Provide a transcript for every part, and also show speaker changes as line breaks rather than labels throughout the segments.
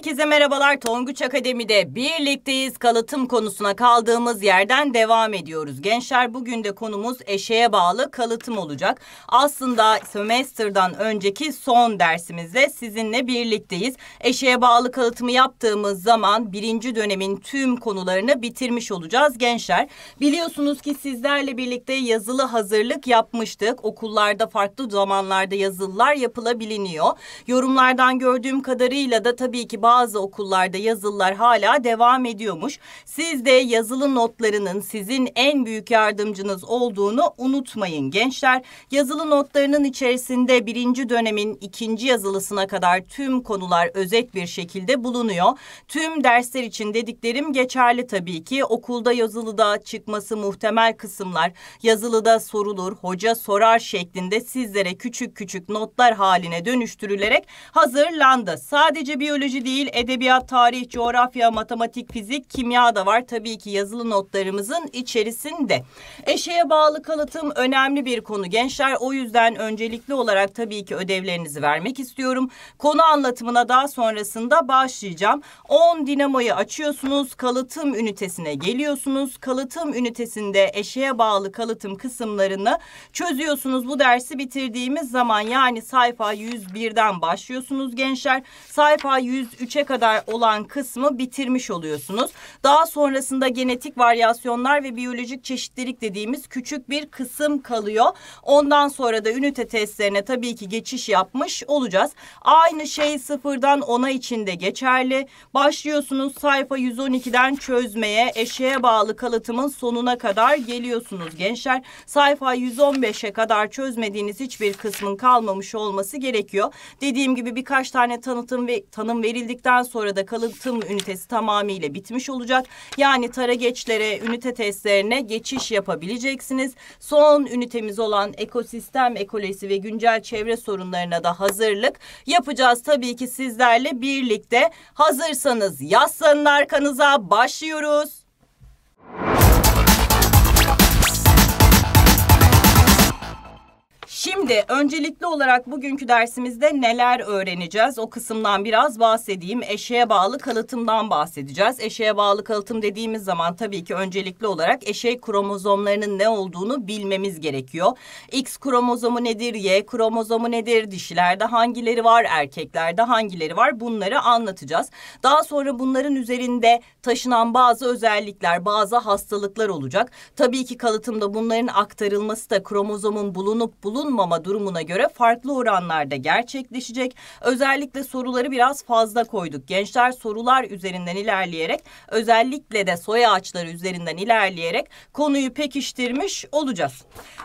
Herkese merhabalar Tonguç Akademi'de birlikteyiz kalıtım konusuna kaldığımız yerden devam ediyoruz. Gençler bugün de konumuz eşeğe bağlı kalıtım olacak. Aslında semester'dan önceki son dersimizde sizinle birlikteyiz. Eşeğe bağlı kalıtımı yaptığımız zaman birinci dönemin tüm konularını bitirmiş olacağız gençler. Biliyorsunuz ki sizlerle birlikte yazılı hazırlık yapmıştık. Okullarda farklı zamanlarda yazılılar yapılabiliniyor. Yorumlardan gördüğüm kadarıyla da tabii ki bazı okullarda yazılılar hala devam ediyormuş. Siz de yazılı notlarının sizin en büyük yardımcınız olduğunu unutmayın gençler. Yazılı notlarının içerisinde birinci dönemin ikinci yazılısına kadar tüm konular özet bir şekilde bulunuyor. Tüm dersler için dediklerim geçerli tabii ki. Okulda yazılıda çıkması muhtemel kısımlar yazılıda sorulur, hoca sorar şeklinde sizlere küçük küçük notlar haline dönüştürülerek hazırlandı. Sadece biyoloji değil değil edebiyat, tarih, coğrafya, matematik, fizik, kimya da var. Tabii ki yazılı notlarımızın içerisinde. Eşeğe bağlı kalıtım önemli bir konu gençler. O yüzden öncelikli olarak tabii ki ödevlerinizi vermek istiyorum. Konu anlatımına daha sonrasında başlayacağım. 10 dinamoyu açıyorsunuz. Kalıtım ünitesine geliyorsunuz. Kalıtım ünitesinde eşeğe bağlı kalıtım kısımlarını çözüyorsunuz. Bu dersi bitirdiğimiz zaman yani sayfa 101'den başlıyorsunuz gençler. Sayfa 103 3'e kadar olan kısmı bitirmiş oluyorsunuz. Daha sonrasında genetik varyasyonlar ve biyolojik çeşitlilik dediğimiz küçük bir kısım kalıyor. Ondan sonra da ünite testlerine tabii ki geçiş yapmış olacağız. Aynı şey sıfırdan ona içinde geçerli. Başlıyorsunuz sayfa 112'den çözmeye eşeğe bağlı kalıtımın sonuna kadar geliyorsunuz gençler. Sayfa 115'e kadar çözmediğiniz hiçbir kısmın kalmamış olması gerekiyor. Dediğim gibi birkaç tane tanıtım ve tanım verildi edildikten sonra da kalıtım ünitesi tamamıyla bitmiş olacak. Yani tara geçlere, ünite testlerine geçiş yapabileceksiniz. Son ünitemiz olan ekosistem ekolojisi ve güncel çevre sorunlarına da hazırlık yapacağız. Tabii ki sizlerle birlikte hazırsanız yaslanın arkanıza başlıyoruz. Şimdi öncelikli olarak bugünkü dersimizde neler öğreneceğiz? O kısımdan biraz bahsedeyim. Eşeğe bağlı kalıtımdan bahsedeceğiz. Eşeğe bağlı kalıtım dediğimiz zaman tabii ki öncelikli olarak eşey kromozomlarının ne olduğunu bilmemiz gerekiyor. X kromozomu nedir? Y kromozomu nedir? Dişilerde hangileri var? Erkeklerde hangileri var? Bunları anlatacağız. Daha sonra bunların üzerinde taşınan bazı özellikler, bazı hastalıklar olacak. Tabii ki kalıtımda bunların aktarılması da kromozomun bulunup bulun alınmama durumuna göre farklı oranlarda gerçekleşecek. Özellikle soruları biraz fazla koyduk. Gençler sorular üzerinden ilerleyerek özellikle de soy ağaçları üzerinden ilerleyerek konuyu pekiştirmiş olacağız.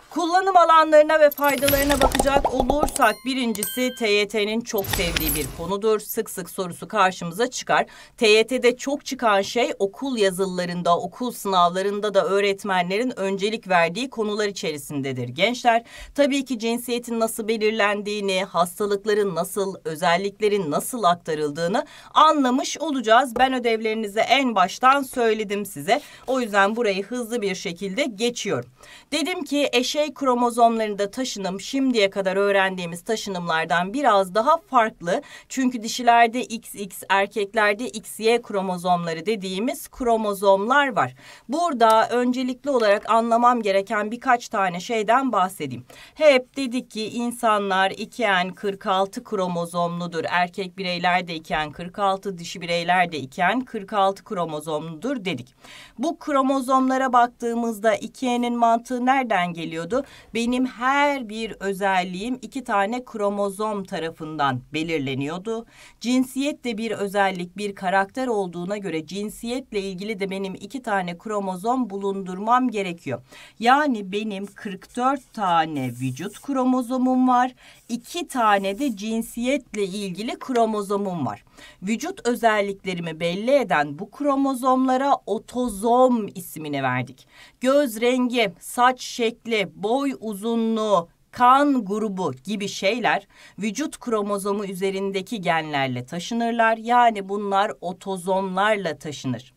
Kullanım alanlarına ve faydalarına bakacak olursak birincisi TYT'nin çok sevdiği bir konudur. Sık sık sorusu karşımıza çıkar. TYT'de çok çıkan şey okul yazılılarında, okul sınavlarında da öğretmenlerin öncelik verdiği konular içerisindedir. Gençler tabii ki toplumdaki cinsiyetin nasıl belirlendiğini, hastalıkların nasıl, özelliklerin nasıl aktarıldığını anlamış olacağız. Ben ödevlerinizi en baştan söyledim size. O yüzden burayı hızlı bir şekilde geçiyorum. Dedim ki eşey kromozomlarında taşınım şimdiye kadar öğrendiğimiz taşınımlardan biraz daha farklı. Çünkü dişilerde XX, erkeklerde XY kromozomları dediğimiz kromozomlar var. Burada öncelikli olarak anlamam gereken birkaç tane şeyden bahsedeyim. Hep hep dedik ki insanlar 2N 46 kromozomludur. Erkek bireyler de 2N 46, dişi bireyler de 2N 46 kromozomludur dedik. Bu kromozomlara baktığımızda 2N'in mantığı nereden geliyordu? Benim her bir özelliğim iki tane kromozom tarafından belirleniyordu. Cinsiyet de bir özellik, bir karakter olduğuna göre cinsiyetle ilgili de benim iki tane kromozom bulundurmam gerekiyor. Yani benim 44 tane vücut zıt kromozomum var. iki tane de cinsiyetle ilgili kromozomum var. Vücut özelliklerimi belli eden bu kromozomlara otozom ismini verdik. Göz rengi, saç şekli, boy uzunluğu, kan grubu gibi şeyler vücut kromozomu üzerindeki genlerle taşınırlar. Yani bunlar otozomlarla taşınır.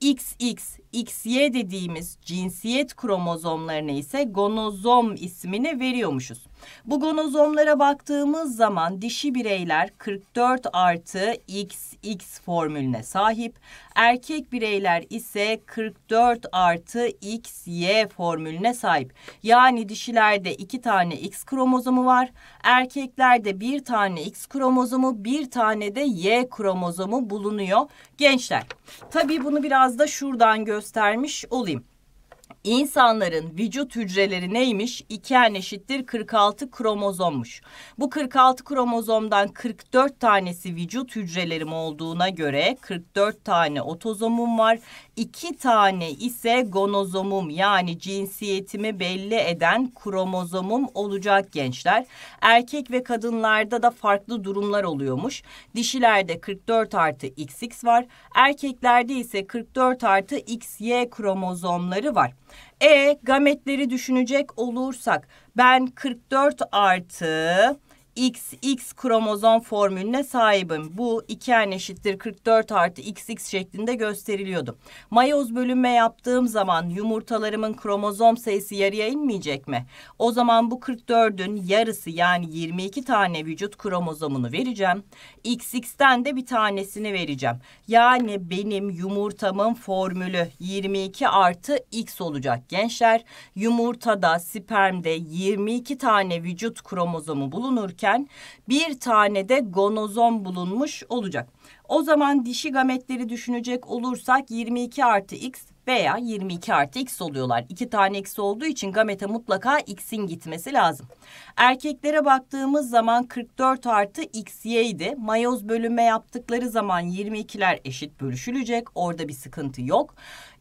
XX, XY dediğimiz cinsiyet kromozomlarına ise gonozom ismini veriyormuşuz. Bu gonozomlara baktığımız zaman dişi bireyler 44 artı XX formülüne sahip, erkek bireyler ise 44 artı XY formülüne sahip. Yani dişilerde iki tane X kromozomu var, erkeklerde bir tane X kromozomu, bir tane de Y kromozomu bulunuyor gençler. Tabii bunu biraz da şuradan göstermiş olayım. İnsanların vücut hücreleri neymiş? 2N eşittir 46 kromozommuş. Bu 46 kromozomdan 44 tanesi vücut hücrelerim olduğuna göre 44 tane otozomum var. İki tane ise gonozomum yani cinsiyetimi belli eden kromozomum olacak gençler. Erkek ve kadınlarda da farklı durumlar oluyormuş. Dişilerde 44 artı XX var. Erkeklerde ise 44 artı XY kromozomları var. E gametleri düşünecek olursak ben 44 artı XX kromozom formülüne sahibim. Bu 2n eşittir 44 artı XX şeklinde gösteriliyordu. Mayoz bölünme yaptığım zaman yumurtalarımın kromozom sayısı yarıya inmeyecek mi? O zaman bu 44'ün yarısı yani 22 tane vücut kromozomunu vereceğim. XX'ten de bir tanesini vereceğim. Yani benim yumurtamın formülü 22 artı X olacak gençler. Yumurtada, spermde 22 tane vücut kromozomu bulunurken iken bir tane de gonozom bulunmuş olacak. O zaman dişi gametleri düşünecek olursak 22 artı x veya 22 artı x oluyorlar. İki tane x olduğu için gamete mutlaka x'in gitmesi lazım. Erkeklere baktığımız zaman 44 artı xy idi. Mayoz bölünme yaptıkları zaman 22'ler eşit bölüşülecek. Orada bir sıkıntı yok.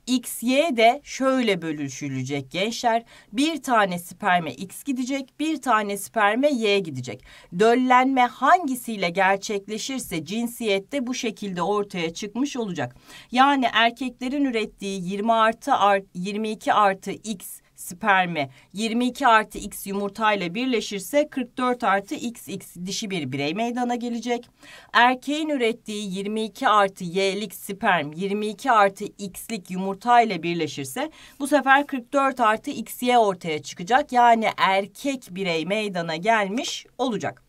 X, Y de şöyle bölüşülecek gençler. Bir tane sperme X gidecek, bir tane sperme Y gidecek. Döllenme hangisiyle gerçekleşirse cinsiyette bu şekilde ortaya çıkmış olacak. Yani erkeklerin ürettiği 20 artı art, 22 artı X spermi 22 artı x yumurtayla birleşirse 44 artı xx dişi bir birey meydana gelecek. Erkeğin ürettiği 22 artı y'lik sperm 22 artı x'lik yumurtayla birleşirse bu sefer 44 artı xy ortaya çıkacak. Yani erkek birey meydana gelmiş olacak.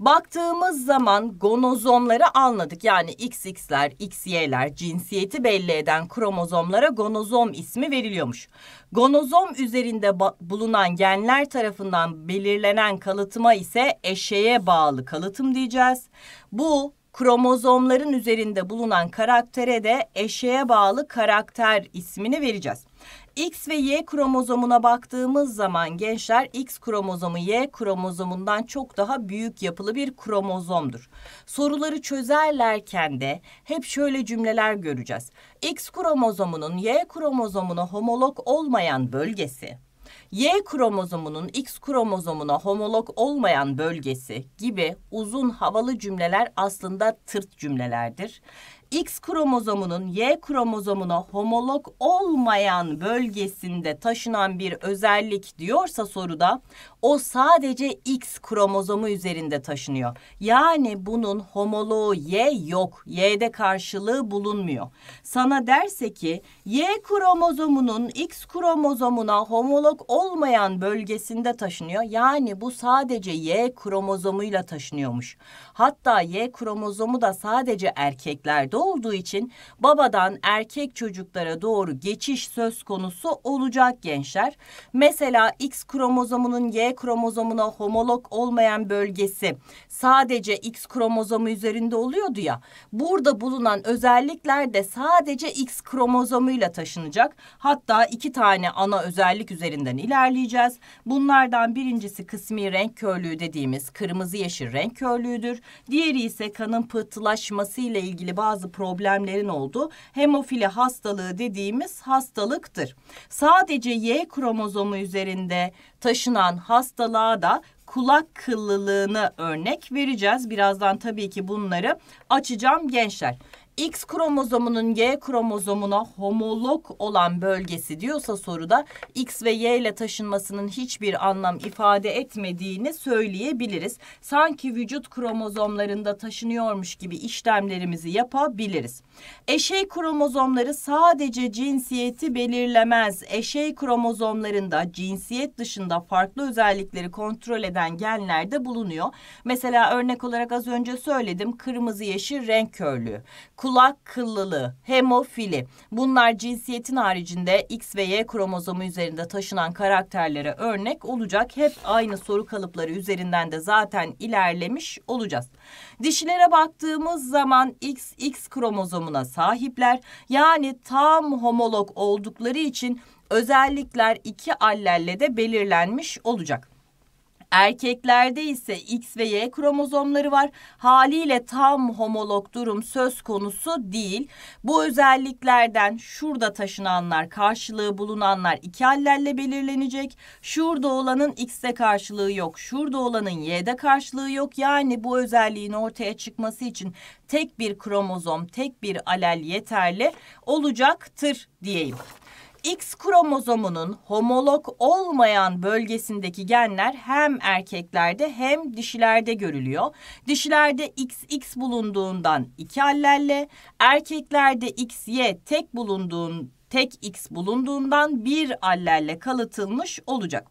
Baktığımız zaman gonozomları anladık. Yani XX'ler, XY'ler cinsiyeti belli eden kromozomlara gonozom ismi veriliyormuş. Gonozom üzerinde bulunan genler tarafından belirlenen kalıtıma ise eşeğe bağlı kalıtım diyeceğiz. Bu kromozomların üzerinde bulunan karaktere de eşeğe bağlı karakter ismini vereceğiz. X ve Y kromozomuna baktığımız zaman gençler X kromozomu Y kromozomundan çok daha büyük yapılı bir kromozomdur. Soruları çözerlerken de hep şöyle cümleler göreceğiz. X kromozomunun Y kromozomuna homolog olmayan bölgesi Y kromozomunun X kromozomuna homolog olmayan bölgesi gibi uzun havalı cümleler aslında tırt cümlelerdir. X kromozomunun Y kromozomuna homolog olmayan bölgesinde taşınan bir özellik diyorsa soruda o sadece X kromozomu üzerinde taşınıyor. Yani bunun homoloğu Y yok. Y'de karşılığı bulunmuyor. Sana derse ki Y kromozomunun X kromozomuna homolog olmayan bölgesinde taşınıyor. Yani bu sadece Y kromozomuyla taşınıyormuş. Hatta Y kromozomu da sadece erkeklerde olduğu için babadan erkek çocuklara doğru geçiş söz konusu olacak gençler. Mesela X kromozomunun Y kromozomuna homolog olmayan bölgesi sadece X kromozomu üzerinde oluyordu ya. Burada bulunan özellikler de sadece X kromozomuyla taşınacak. Hatta iki tane ana özellik üzerinden ilerleyeceğiz. Bunlardan birincisi kısmi renk körlüğü dediğimiz kırmızı yeşil renk körlüğüdür. Diğeri ise kanın pıhtılaşması ile ilgili bazı problemlerin olduğu hemofili hastalığı dediğimiz hastalıktır. Sadece Y kromozomu üzerinde taşınan hastalığa da kulak kıllılığını örnek vereceğiz. Birazdan tabii ki bunları açacağım gençler. X kromozomunun Y kromozomuna homolog olan bölgesi diyorsa soruda X ve Y ile taşınmasının hiçbir anlam ifade etmediğini söyleyebiliriz. Sanki vücut kromozomlarında taşınıyormuş gibi işlemlerimizi yapabiliriz. Eşey kromozomları sadece cinsiyeti belirlemez. Eşey kromozomlarında cinsiyet dışında farklı özellikleri kontrol eden genler de bulunuyor. Mesela örnek olarak az önce söyledim kırmızı yeşil renk körlüğü, kulak kıllılığı, hemofili. Bunlar cinsiyetin haricinde X ve Y kromozomu üzerinde taşınan karakterlere örnek olacak. Hep aynı soru kalıpları üzerinden de zaten ilerlemiş olacağız. Dişilere baktığımız zaman XX kromozomuna sahipler. Yani tam homolog oldukları için özellikler iki allelle de belirlenmiş olacak. Erkeklerde ise X ve Y kromozomları var. Haliyle tam homolog durum söz konusu değil. Bu özelliklerden şurada taşınanlar, karşılığı bulunanlar iki allelle belirlenecek. Şurada olanın X'te karşılığı yok. Şurada olanın Y'de karşılığı yok. Yani bu özelliğin ortaya çıkması için tek bir kromozom, tek bir alel yeterli olacaktır diyeyim. X kromozomunun homolog olmayan bölgesindeki genler hem erkeklerde hem dişilerde görülüyor. Dişilerde XX bulunduğundan iki allelle, erkeklerde XY tek bulunduğun tek X bulunduğundan bir allelle kalıtılmış olacak.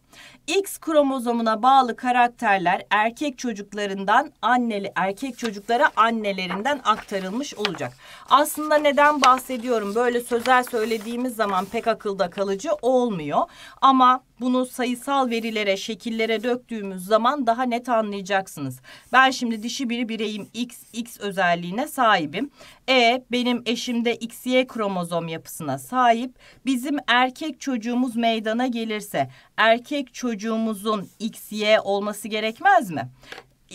X kromozomuna bağlı karakterler erkek çocuklarından anneli erkek çocuklara annelerinden aktarılmış olacak. Aslında neden bahsediyorum? Böyle sözel söylediğimiz zaman pek akılda kalıcı olmuyor. Ama bunu sayısal verilere, şekillere döktüğümüz zaman daha net anlayacaksınız. Ben şimdi dişi bir bireyim X, X özelliğine sahibim. E benim eşimde XY kromozom yapısına sahip. Bizim erkek çocuğumuz meydana gelirse erkek erkek çocuğumuzun XY olması gerekmez mi?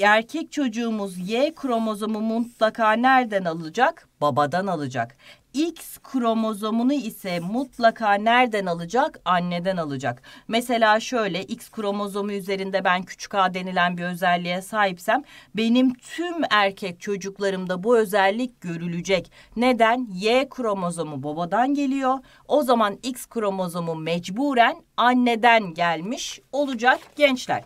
Erkek çocuğumuz Y kromozomu mutlaka nereden alacak? Babadan alacak. X kromozomunu ise mutlaka nereden alacak? Anneden alacak. Mesela şöyle X kromozomu üzerinde ben küçük A denilen bir özelliğe sahipsem benim tüm erkek çocuklarımda bu özellik görülecek. Neden? Y kromozomu babadan geliyor. O zaman X kromozomu mecburen anneden gelmiş olacak gençler.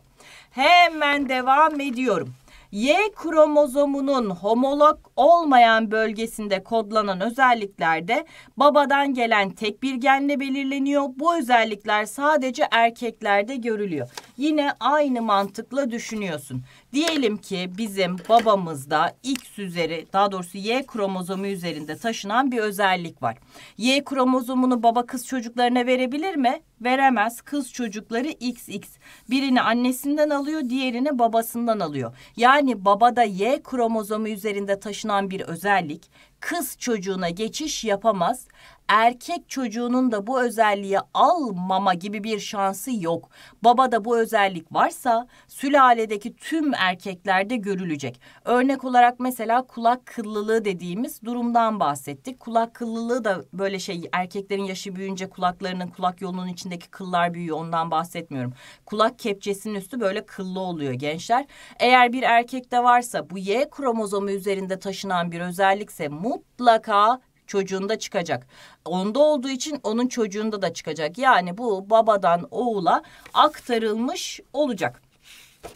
Hemen devam ediyorum. Y kromozomunun homolog olmayan bölgesinde kodlanan özellikler de babadan gelen tek bir genle belirleniyor. Bu özellikler sadece erkeklerde görülüyor. Yine aynı mantıkla düşünüyorsun. Diyelim ki bizim babamızda X üzeri daha doğrusu Y kromozomu üzerinde taşınan bir özellik var. Y kromozomunu baba kız çocuklarına verebilir mi? Veremez. Kız çocukları XX. Birini annesinden alıyor, diğerini babasından alıyor. Yani babada Y kromozomu üzerinde taşınan sunan bir özellik kız çocuğuna geçiş yapamaz erkek çocuğunun da bu özelliği almama gibi bir şansı yok. Baba da bu özellik varsa sülaledeki tüm erkeklerde görülecek. Örnek olarak mesela kulak kıllılığı dediğimiz durumdan bahsettik. Kulak kıllılığı da böyle şey erkeklerin yaşı büyüyünce kulaklarının kulak yolunun içindeki kıllar büyüyor ondan bahsetmiyorum. Kulak kepçesinin üstü böyle kıllı oluyor gençler. Eğer bir erkekte varsa bu Y kromozomu üzerinde taşınan bir özellikse mutlaka çocuğunda çıkacak. Onda olduğu için onun çocuğunda da çıkacak. Yani bu babadan oğula aktarılmış olacak.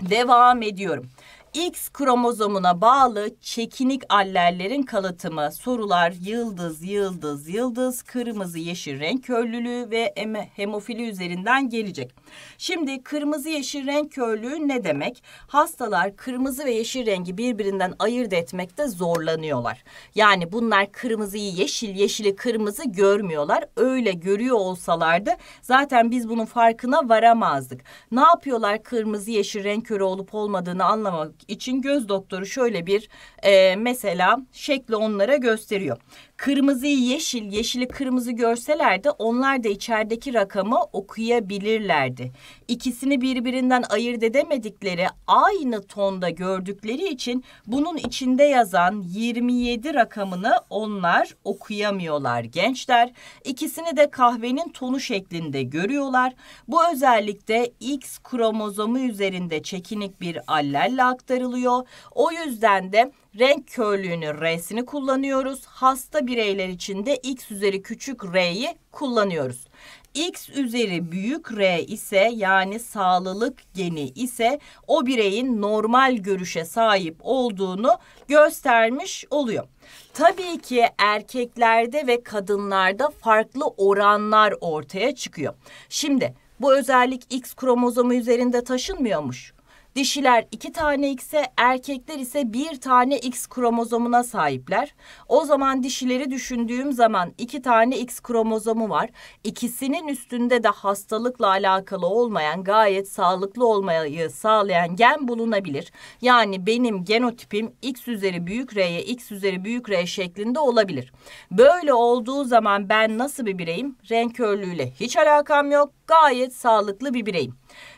Devam ediyorum. X kromozomuna bağlı çekinik allellerin kalıtımı, sorular yıldız, yıldız, yıldız, kırmızı, yeşil renk körlülüğü ve hemofili üzerinden gelecek. Şimdi kırmızı yeşil renk körlüğü ne demek? Hastalar kırmızı ve yeşil rengi birbirinden ayırt etmekte zorlanıyorlar. Yani bunlar kırmızıyı yeşil, yeşili kırmızı görmüyorlar. Öyle görüyor olsalardı zaten biz bunun farkına varamazdık. Ne yapıyorlar kırmızı yeşil renk körü olup olmadığını anlamak için göz doktoru şöyle bir e, mesela şekli onlara gösteriyor. Kırmızıyı yeşil, yeşili kırmızı görselerdi onlar da içerideki rakamı okuyabilirlerdi. İkisini birbirinden ayırt edemedikleri aynı tonda gördükleri için bunun içinde yazan 27 rakamını onlar okuyamıyorlar gençler. İkisini de kahvenin tonu şeklinde görüyorlar. Bu özellikle X kromozomu üzerinde çekinik bir allelle aktarılıyor. O yüzden de renk körlüğünü R'sini kullanıyoruz. Hasta bireyler için de X üzeri küçük R'yi kullanıyoruz. X üzeri büyük R ise yani sağlılık geni ise o bireyin normal görüşe sahip olduğunu göstermiş oluyor. Tabii ki erkeklerde ve kadınlarda farklı oranlar ortaya çıkıyor. Şimdi bu özellik X kromozomu üzerinde taşınmıyormuş. Dişiler iki tane X'e, erkekler ise bir tane X kromozomuna sahipler. O zaman dişileri düşündüğüm zaman iki tane X kromozomu var. İkisinin üstünde de hastalıkla alakalı olmayan, gayet sağlıklı olmayı sağlayan gen bulunabilir. Yani benim genotipim X üzeri büyük R'ye, X üzeri büyük R şeklinde olabilir. Böyle olduğu zaman ben nasıl bir bireyim? Renk körlüğüyle hiç alakam yok. Gayet sağlıklı bir bireyim.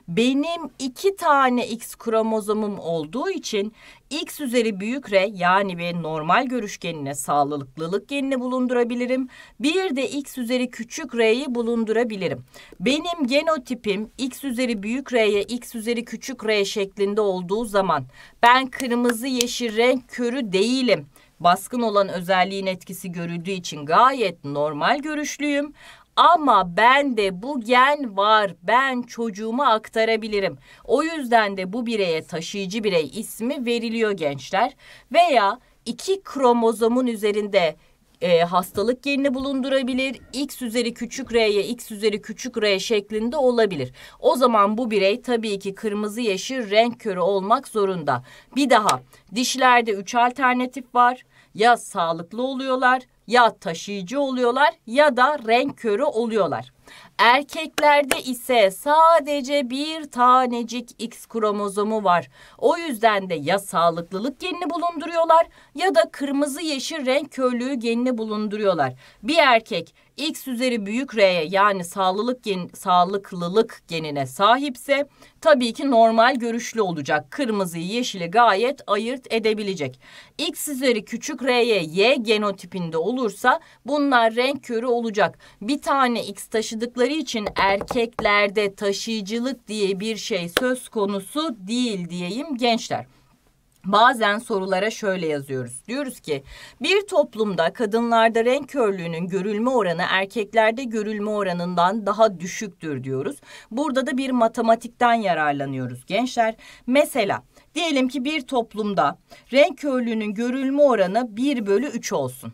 Benim iki tane X kromozomum olduğu için X üzeri büyük R yani bir normal görüş genine sağlıklılık genini bulundurabilirim. Bir de X üzeri küçük R'yi bulundurabilirim. Benim genotipim X üzeri büyük R'ye X üzeri küçük R şeklinde olduğu zaman ben kırmızı yeşil renk körü değilim baskın olan özelliğin etkisi görüldüğü için gayet normal görüşlüyüm. Ama ben de bu gen var. Ben çocuğuma aktarabilirim. O yüzden de bu bireye taşıyıcı birey ismi veriliyor gençler. Veya iki kromozomun üzerinde e, hastalık genini bulundurabilir. X üzeri küçük R'ye X üzeri küçük R şeklinde olabilir. O zaman bu birey tabii ki kırmızı yeşil renk körü olmak zorunda. Bir daha dişlerde 3 alternatif var. Ya sağlıklı oluyorlar ya taşıyıcı oluyorlar ya da renk körü oluyorlar. Erkeklerde ise sadece bir tanecik X kromozomu var. O yüzden de ya sağlıklılık genini bulunduruyorlar ya da kırmızı yeşil renk körlüğü genini bulunduruyorlar. Bir erkek X üzeri büyük R'ye yani sağlıklılık gen, sağlıklılık genine sahipse tabii ki normal görüşlü olacak. Kırmızıyı yeşili gayet ayırt edebilecek. X üzeri küçük R'ye Y genotipinde olursa bunlar renk körü olacak. Bir tane X taşıdıkları oldukları için erkeklerde taşıyıcılık diye bir şey söz konusu değil diyeyim gençler. Bazen sorulara şöyle yazıyoruz. Diyoruz ki bir toplumda kadınlarda renk körlüğünün görülme oranı erkeklerde görülme oranından daha düşüktür diyoruz. Burada da bir matematikten yararlanıyoruz gençler. Mesela diyelim ki bir toplumda renk körlüğünün görülme oranı 1 bölü 3 olsun.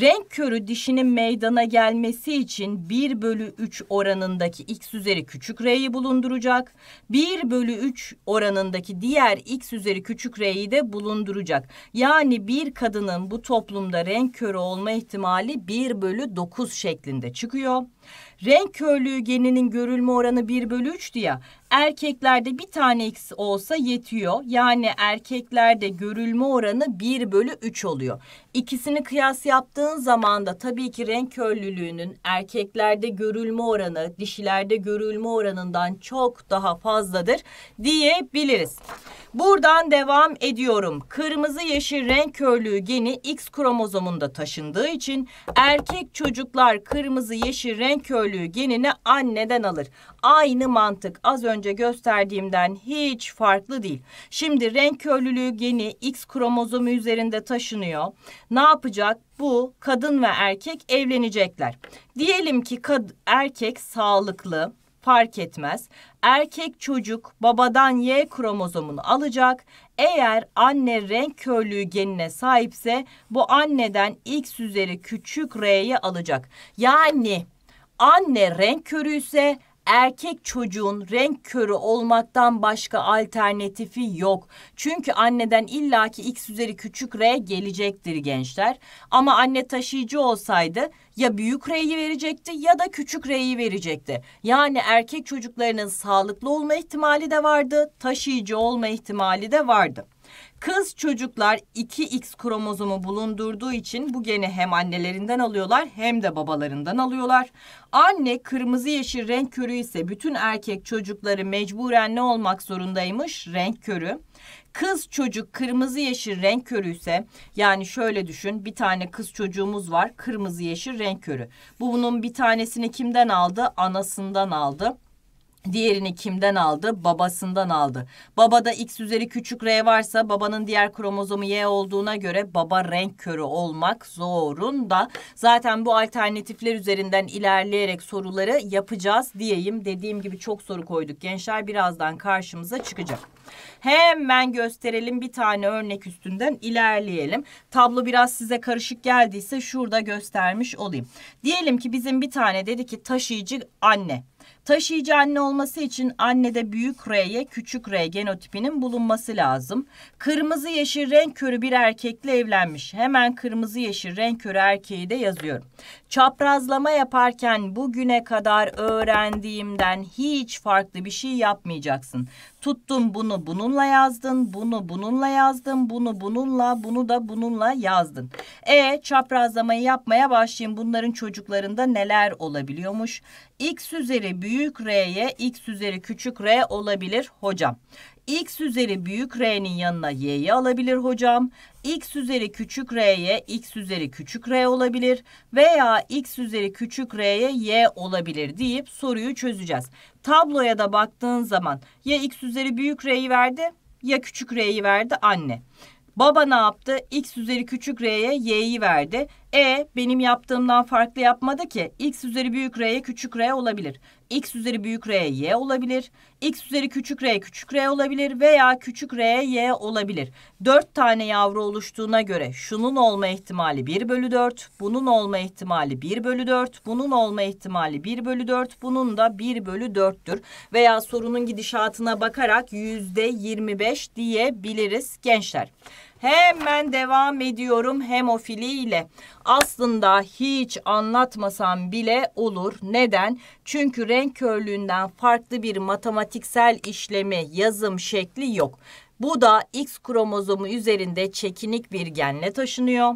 Renk körü dişinin meydana gelmesi için 1 bölü 3 oranındaki x üzeri küçük r'yi bulunduracak. 1 bölü 3 oranındaki diğer x üzeri küçük r'yi de bulunduracak. Yani bir kadının bu toplumda renk körü olma ihtimali 1 bölü 9 şeklinde çıkıyor. Renk körlüğü geninin görülme oranı 1 bölü 3 diye. Erkeklerde bir tane X olsa yetiyor. Yani erkeklerde görülme oranı 1 bölü 3 oluyor. İkisini kıyas yaptığın zaman da tabii ki renk körlülüğünün erkeklerde görülme oranı dişilerde görülme oranından çok daha fazladır diyebiliriz. Buradan devam ediyorum. Kırmızı yeşil renk körlüğü geni X kromozomunda taşındığı için erkek çocuklar kırmızı yeşil renk körlüğü genini anneden alır aynı mantık az önce gösterdiğimden hiç farklı değil. Şimdi renk körlülüğü geni X kromozomu üzerinde taşınıyor. Ne yapacak? Bu kadın ve erkek evlenecekler. Diyelim ki kad erkek sağlıklı fark etmez. Erkek çocuk babadan Y kromozomunu alacak. Eğer anne renk körlüğü genine sahipse bu anneden X üzeri küçük R'yi alacak. Yani anne renk körüyse erkek çocuğun renk körü olmaktan başka alternatifi yok. Çünkü anneden illaki x üzeri küçük r gelecektir gençler. Ama anne taşıyıcı olsaydı ya büyük r'yi verecekti ya da küçük r'yi verecekti. Yani erkek çocuklarının sağlıklı olma ihtimali de vardı, taşıyıcı olma ihtimali de vardı. Kız çocuklar 2X kromozomu bulundurduğu için bu geni hem annelerinden alıyorlar hem de babalarından alıyorlar. Anne kırmızı yeşil renk körü ise bütün erkek çocukları mecburen ne olmak zorundaymış? Renk körü. Kız çocuk kırmızı yeşil renk körü ise yani şöyle düşün bir tane kız çocuğumuz var kırmızı yeşil renk körü. Bu bunun bir tanesini kimden aldı? Anasından aldı. Diğerini kimden aldı? Babasından aldı. Babada X üzeri küçük R varsa babanın diğer kromozomu Y olduğuna göre baba renk körü olmak zorunda. Zaten bu alternatifler üzerinden ilerleyerek soruları yapacağız diyeyim. Dediğim gibi çok soru koyduk gençler. Birazdan karşımıza çıkacak. Hemen gösterelim bir tane örnek üstünden ilerleyelim. Tablo biraz size karışık geldiyse şurada göstermiş olayım. Diyelim ki bizim bir tane dedi ki taşıyıcı anne Taşıyıcı anne olması için annede büyük R'ye küçük R genotipinin bulunması lazım. Kırmızı yeşil renk körü bir erkekle evlenmiş. Hemen kırmızı yeşil renk körü erkeği de yazıyorum. Çaprazlama yaparken bugüne kadar öğrendiğimden hiç farklı bir şey yapmayacaksın. Tuttum bunu bununla yazdın, bunu bununla yazdın, bunu bununla, bunu da bununla yazdın. E çaprazlamayı yapmaya başlayayım. Bunların çocuklarında neler olabiliyormuş? X üzeri büyük R'ye x üzeri küçük R olabilir hocam. X üzeri büyük R'nin yanına Y'yi alabilir hocam. X üzeri küçük R'ye X üzeri küçük R olabilir. Veya X üzeri küçük R'ye Y olabilir deyip soruyu çözeceğiz. Tabloya da baktığın zaman ya X üzeri büyük R'yi verdi ya küçük R'yi verdi anne. Baba ne yaptı? X üzeri küçük R'ye Y'yi verdi. E benim yaptığımdan farklı yapmadı ki x üzeri büyük r'ye küçük r olabilir. x üzeri büyük r'ye y olabilir. x üzeri küçük r'ye küçük r olabilir veya küçük r'ye y olabilir. 4 tane yavru oluştuğuna göre şunun olma ihtimali 1 bölü 4, bunun olma ihtimali 1 bölü 4, bunun olma ihtimali 1 bölü 4, bunun da 1 bölü 4'tür. Veya sorunun gidişatına bakarak %25 diyebiliriz gençler. Hemen devam ediyorum hemofili ile. Aslında hiç anlatmasam bile olur. Neden? Çünkü renk körlüğünden farklı bir matematiksel işlemi, yazım şekli yok. Bu da X kromozomu üzerinde çekinik bir genle taşınıyor.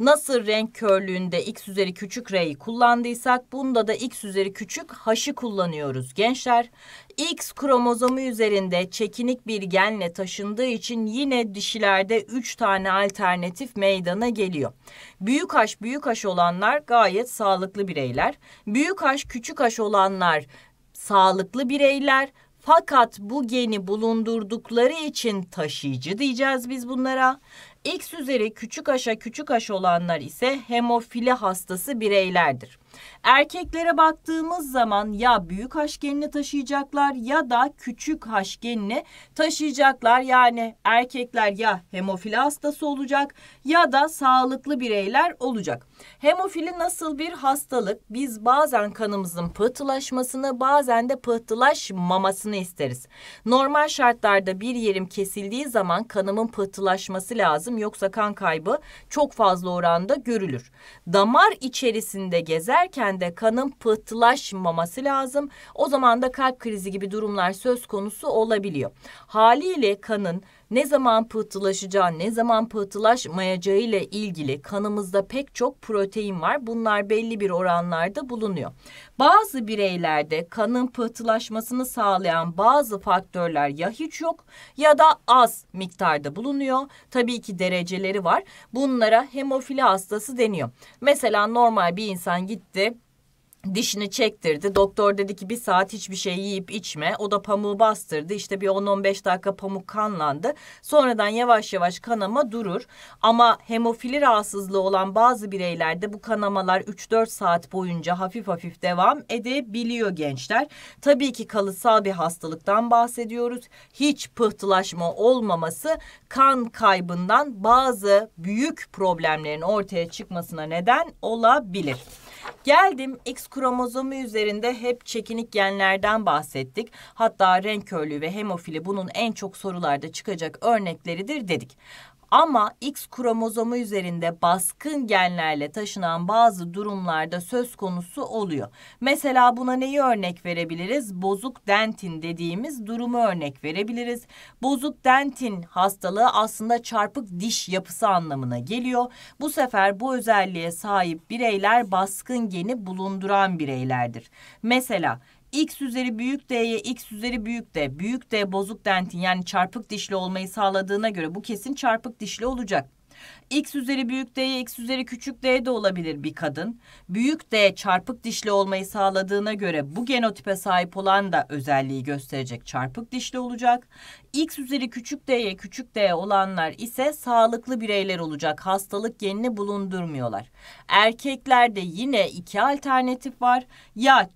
Nasıl renk körlüğünde x üzeri küçük r'yi kullandıysak bunda da x üzeri küçük h'ı kullanıyoruz gençler. X kromozomu üzerinde çekinik bir genle taşındığı için yine dişilerde 3 tane alternatif meydana geliyor. Büyük H büyük H olanlar gayet sağlıklı bireyler. Büyük H küçük H olanlar sağlıklı bireyler. Fakat bu geni bulundurdukları için taşıyıcı diyeceğiz biz bunlara. X üzeri küçük aşa küçük aş olanlar ise hemofili hastası bireylerdir. Erkeklere baktığımız zaman ya büyük haşgenini taşıyacaklar ya da küçük haşgenini taşıyacaklar. Yani erkekler ya hemofili hastası olacak ya da sağlıklı bireyler olacak. Hemofili nasıl bir hastalık? Biz bazen kanımızın pıhtılaşmasını bazen de pıhtılaşmamasını isteriz. Normal şartlarda bir yerim kesildiği zaman kanımın pıhtılaşması lazım yoksa kan kaybı çok fazla oranda görülür. Damar içerisinde gezerken de kanın pıhtılaşmaması lazım. O zaman da kalp krizi gibi durumlar söz konusu olabiliyor. Haliyle kanın ne zaman pıhtılaşacağı, ne zaman pıhtılaşmayacağı ile ilgili kanımızda pek çok protein var. Bunlar belli bir oranlarda bulunuyor. Bazı bireylerde kanın pıhtılaşmasını sağlayan bazı faktörler ya hiç yok ya da az miktarda bulunuyor. Tabii ki dereceleri var. Bunlara hemofili hastası deniyor. Mesela normal bir insan gitti dişini çektirdi. Doktor dedi ki bir saat hiçbir şey yiyip içme. O da pamuğu bastırdı. İşte bir 10-15 dakika pamuk kanlandı. Sonradan yavaş yavaş kanama durur. Ama hemofili rahatsızlığı olan bazı bireylerde bu kanamalar 3-4 saat boyunca hafif hafif devam edebiliyor gençler. Tabii ki kalıtsal bir hastalıktan bahsediyoruz. Hiç pıhtılaşma olmaması kan kaybından bazı büyük problemlerin ortaya çıkmasına neden olabilir. Geldim X kromozomu üzerinde hep çekinik genlerden bahsettik. Hatta renk körlüğü ve hemofili bunun en çok sorularda çıkacak örnekleridir dedik. Ama X kromozomu üzerinde baskın genlerle taşınan bazı durumlarda söz konusu oluyor. Mesela buna neyi örnek verebiliriz? Bozuk dentin dediğimiz durumu örnek verebiliriz. Bozuk dentin hastalığı aslında çarpık diş yapısı anlamına geliyor. Bu sefer bu özelliğe sahip bireyler baskın geni bulunduran bireylerdir. Mesela x üzeri büyük d'ye x üzeri büyük d. Büyük d bozuk dentin yani çarpık dişli olmayı sağladığına göre bu kesin çarpık dişli olacak. X üzeri büyük D'ye X üzeri küçük D de olabilir bir kadın. Büyük D çarpık dişli olmayı sağladığına göre bu genotipe sahip olan da özelliği gösterecek çarpık dişli olacak. X üzeri küçük D'ye küçük D olanlar ise sağlıklı bireyler olacak. Hastalık genini bulundurmuyorlar. Erkeklerde yine iki alternatif var. Ya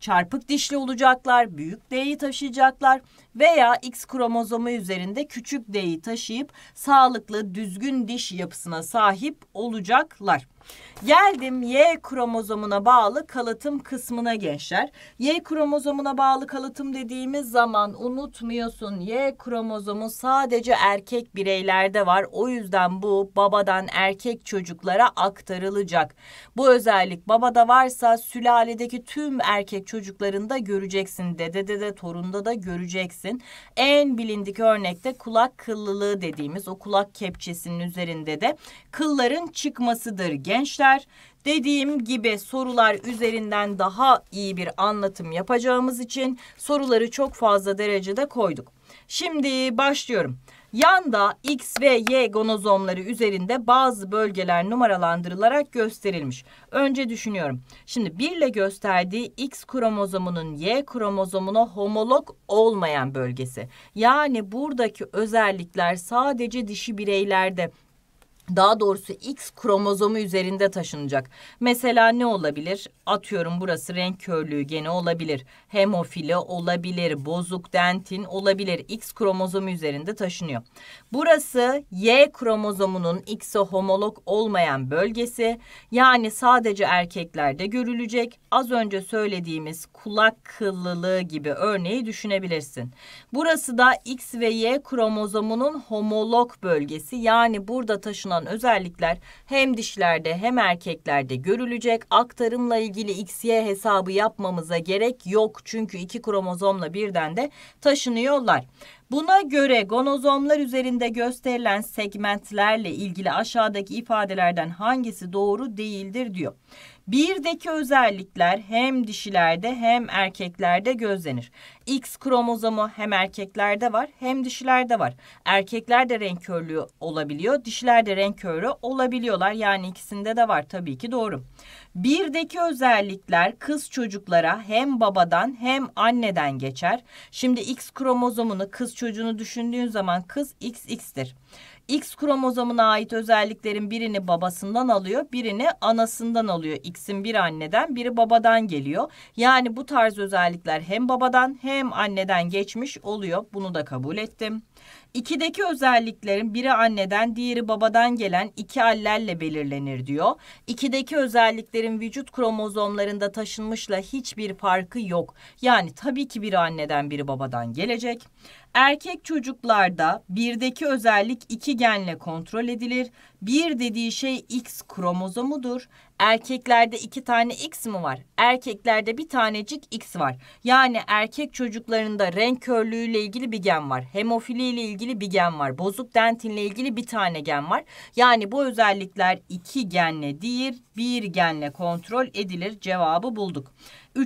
çarpık dişli olacaklar, büyük D'yi taşıyacaklar veya X kromozomu üzerinde küçük D'yi taşıyıp sağlıklı, düzgün diş yapısına sahip olacaklar. Geldim Y kromozomuna bağlı kalıtım kısmına gençler. Y kromozomuna bağlı kalıtım dediğimiz zaman unutmuyorsun Y kromozomu sadece erkek bireylerde var. O yüzden bu babadan erkek çocuklara aktarılacak. Bu özellik babada varsa sülaledeki tüm erkek çocuklarında göreceksin. Dedede de torunda da göreceksin. En bilindik örnekte kulak kıllılığı dediğimiz o kulak kepçesinin üzerinde de kılların çıkmasıdır. Genç gençler. Dediğim gibi sorular üzerinden daha iyi bir anlatım yapacağımız için soruları çok fazla derecede koyduk. Şimdi başlıyorum. Yanda X ve Y gonozomları üzerinde bazı bölgeler numaralandırılarak gösterilmiş. Önce düşünüyorum. Şimdi 1 ile gösterdiği X kromozomunun Y kromozomuna homolog olmayan bölgesi. Yani buradaki özellikler sadece dişi bireylerde daha doğrusu X kromozomu üzerinde taşınacak. Mesela ne olabilir? Atıyorum burası renk körlüğü gene olabilir. Hemofili olabilir, bozuk dentin olabilir. X kromozomu üzerinde taşınıyor. Burası Y kromozomunun X'e homolog olmayan bölgesi. Yani sadece erkeklerde görülecek. Az önce söylediğimiz kulak kıllılığı gibi örneği düşünebilirsin. Burası da X ve Y kromozomunun homolog bölgesi. Yani burada taşınan özellikler hem dişlerde hem erkeklerde görülecek. Aktarımla ilgili ilgili XY hesabı yapmamıza gerek yok. Çünkü iki kromozomla birden de taşınıyorlar. Buna göre gonozomlar üzerinde gösterilen segmentlerle ilgili aşağıdaki ifadelerden hangisi doğru değildir diyor. Birdeki özellikler hem dişilerde hem erkeklerde gözlenir. X kromozomu hem erkeklerde var hem dişilerde var. Erkeklerde renk körlüğü olabiliyor, dişilerde renk körü olabiliyorlar. Yani ikisinde de var tabii ki doğru. Birdeki özellikler kız çocuklara hem babadan hem anneden geçer. Şimdi X kromozomunu kız çocuğunu düşündüğün zaman kız XX'tir. X kromozomuna ait özelliklerin birini babasından alıyor, birini anasından alıyor. X'in biri anneden, biri babadan geliyor. Yani bu tarz özellikler hem babadan hem anneden geçmiş oluyor. Bunu da kabul ettim. İkideki özelliklerin biri anneden, diğeri babadan gelen iki allelle belirlenir diyor. İkideki özelliklerin vücut kromozomlarında taşınmışla hiçbir farkı yok. Yani tabii ki biri anneden, biri babadan gelecek. Erkek çocuklarda birdeki özellik iki genle kontrol edilir. Bir dediği şey X kromozomudur. Erkeklerde iki tane X mi var? Erkeklerde bir tanecik X var. Yani erkek çocuklarında renk körlüğüyle ilgili bir gen var. Hemofili ile ilgili bir gen var. Bozuk dentinle ilgili bir tane gen var. Yani bu özellikler iki genle değil bir genle kontrol edilir. Cevabı bulduk.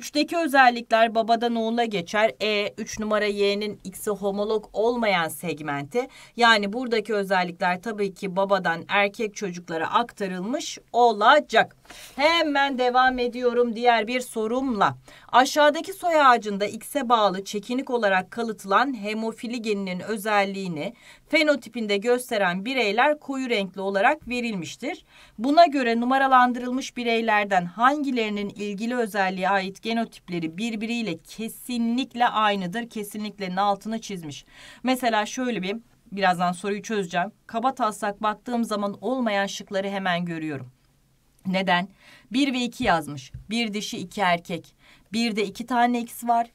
3'teki özellikler babadan oğula geçer. E 3 numara Y'nin X'i homolog olmayan segmenti. Yani buradaki özellikler tabii ki babadan erkek çocuklara aktarılmış olacak. Hemen devam ediyorum diğer bir sorumla. Aşağıdaki soy ağacında X'e bağlı çekinik olarak kalıtılan hemofili geninin özelliğini fenotipinde gösteren bireyler koyu renkli olarak verilmiştir. Buna göre numaralandırılmış bireylerden hangilerinin ilgili özelliğe ait genotipleri birbiriyle kesinlikle aynıdır. Kesinlikle'nin altını çizmiş. Mesela şöyle bir birazdan soruyu çözeceğim. Kaba taslak baktığım zaman olmayan şıkları hemen görüyorum. Neden? Bir ve iki yazmış. Bir dişi iki erkek. Bir de iki tane X var.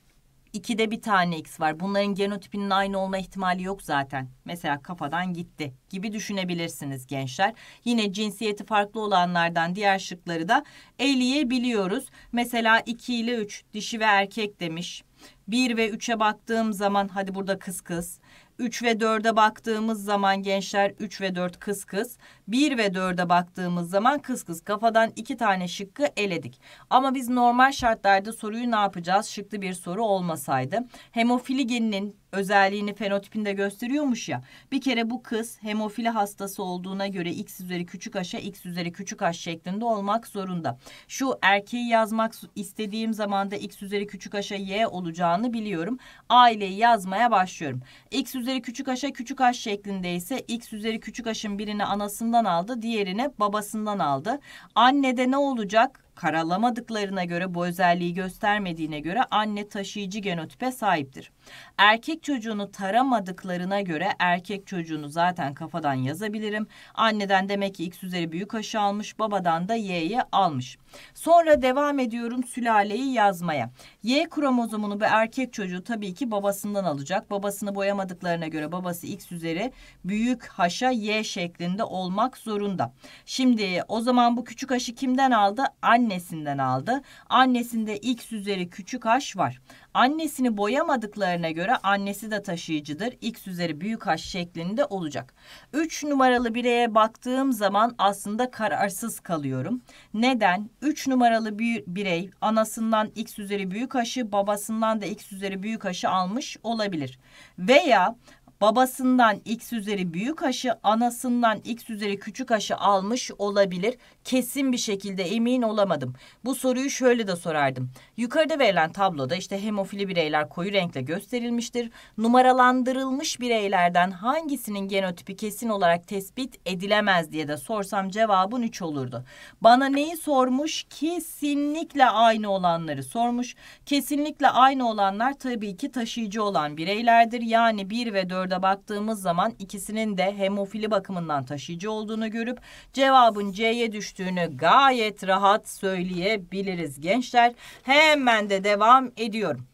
İki de bir tane X var. Bunların genotipinin aynı olma ihtimali yok zaten. Mesela kafadan gitti gibi düşünebilirsiniz gençler. Yine cinsiyeti farklı olanlardan diğer şıkları da eleyebiliyoruz. Mesela 2 ile 3 dişi ve erkek demiş. 1 ve 3'e baktığım zaman hadi burada kız kız. 3 ve 4'e baktığımız zaman gençler 3 ve 4 kız kız. 1 ve 4'e baktığımız zaman kız kız. Kafadan 2 tane şıkkı eledik. Ama biz normal şartlarda soruyu ne yapacağız? Şıklı bir soru olmasaydı. Hemofili geninin özelliğini fenotipinde gösteriyormuş ya. Bir kere bu kız hemofili hastası olduğuna göre x üzeri küçük h'a x üzeri küçük h şeklinde olmak zorunda. Şu erkeği yazmak istediğim zaman da x üzeri küçük h'a y olacağını biliyorum. Aileyi yazmaya başlıyorum. x üzeri küçük h'a küçük h şeklinde ise x üzeri küçük h'ın birini anasından aldı diğerini babasından aldı. Annede ne olacak? karalamadıklarına göre bu özelliği göstermediğine göre anne taşıyıcı genotipe sahiptir. Erkek çocuğunu taramadıklarına göre erkek çocuğunu zaten kafadan yazabilirim. Anneden demek ki x üzeri büyük aşı almış, babadan da y'yi almış. Sonra devam ediyorum sülaleyi yazmaya. Y kromozomunu bir erkek çocuğu tabii ki babasından alacak. Babasını boyamadıklarına göre babası x üzeri büyük haşa y şeklinde olmak zorunda. Şimdi o zaman bu küçük haşı kimden aldı? Anne annesinden aldı. Annesinde x üzeri küçük h var. Annesini boyamadıklarına göre annesi de taşıyıcıdır. x üzeri büyük h şeklinde olacak. 3 numaralı bireye baktığım zaman aslında kararsız kalıyorum. Neden? 3 numaralı bir birey anasından x üzeri büyük h'ı babasından da x üzeri büyük h'ı almış olabilir. Veya babasından x üzeri büyük aşı, anasından x üzeri küçük aşı almış olabilir. Kesin bir şekilde emin olamadım. Bu soruyu şöyle de sorardım. Yukarıda verilen tabloda işte hemofili bireyler koyu renkle gösterilmiştir. Numaralandırılmış bireylerden hangisinin genotipi kesin olarak tespit edilemez diye de sorsam cevabın 3 olurdu. Bana neyi sormuş? Kesinlikle aynı olanları sormuş. Kesinlikle aynı olanlar tabii ki taşıyıcı olan bireylerdir. Yani 1 ve 4 14'e baktığımız zaman ikisinin de hemofili bakımından taşıyıcı olduğunu görüp cevabın C'ye düştüğünü gayet rahat söyleyebiliriz gençler. Hemen de devam ediyorum.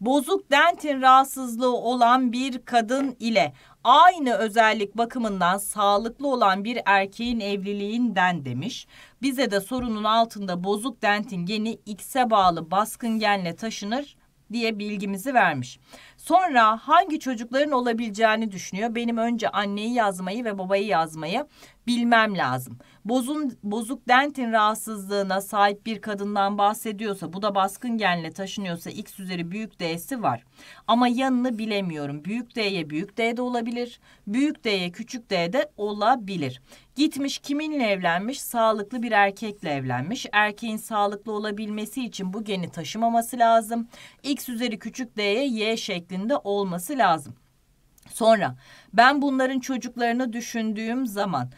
Bozuk dentin rahatsızlığı olan bir kadın ile aynı özellik bakımından sağlıklı olan bir erkeğin evliliğinden demiş. Bize de sorunun altında bozuk dentin geni X'e bağlı baskın genle taşınır diye bilgimizi vermiş. Sonra hangi çocukların olabileceğini düşünüyor. Benim önce anneyi yazmayı ve babayı yazmayı bilmem lazım. Bozun, bozuk dentin rahatsızlığına sahip bir kadından bahsediyorsa bu da baskın genle taşınıyorsa X üzeri büyük D'si var. Ama yanını bilemiyorum. Büyük D'ye büyük D'de olabilir. Büyük D'ye küçük D'de olabilir. Gitmiş kiminle evlenmiş? Sağlıklı bir erkekle evlenmiş. Erkeğin sağlıklı olabilmesi için bu geni taşımaması lazım. X üzeri küçük D'ye Y şeklinde olması lazım. Sonra ben bunların çocuklarını düşündüğüm zaman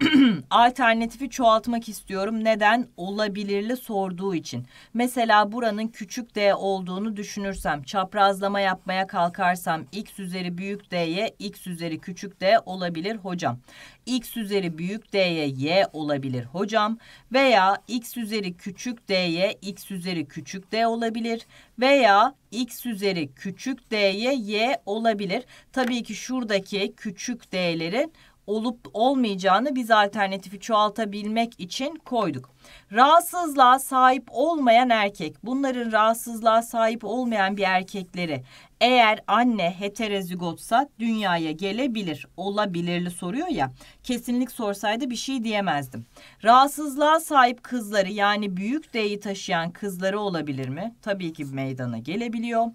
alternatifi çoğaltmak istiyorum. Neden? Olabilirli sorduğu için. Mesela buranın küçük d olduğunu düşünürsem, çaprazlama yapmaya kalkarsam x üzeri büyük d'ye x üzeri küçük d olabilir hocam. x üzeri büyük d'ye y olabilir hocam. Veya x üzeri küçük d'ye x üzeri küçük d olabilir. Veya x üzeri küçük d'ye y olabilir. Tabii ki şuradaki küçük d'lerin olup olmayacağını biz alternatifi çoğaltabilmek için koyduk. Rahatsızlığa sahip olmayan erkek, bunların rahatsızlığa sahip olmayan bir erkekleri eğer anne heterozigotsa dünyaya gelebilir. Olabilirli soruyor ya kesinlik sorsaydı bir şey diyemezdim. Rahatsızlığa sahip kızları yani büyük D'yi taşıyan kızları olabilir mi? Tabii ki meydana gelebiliyor.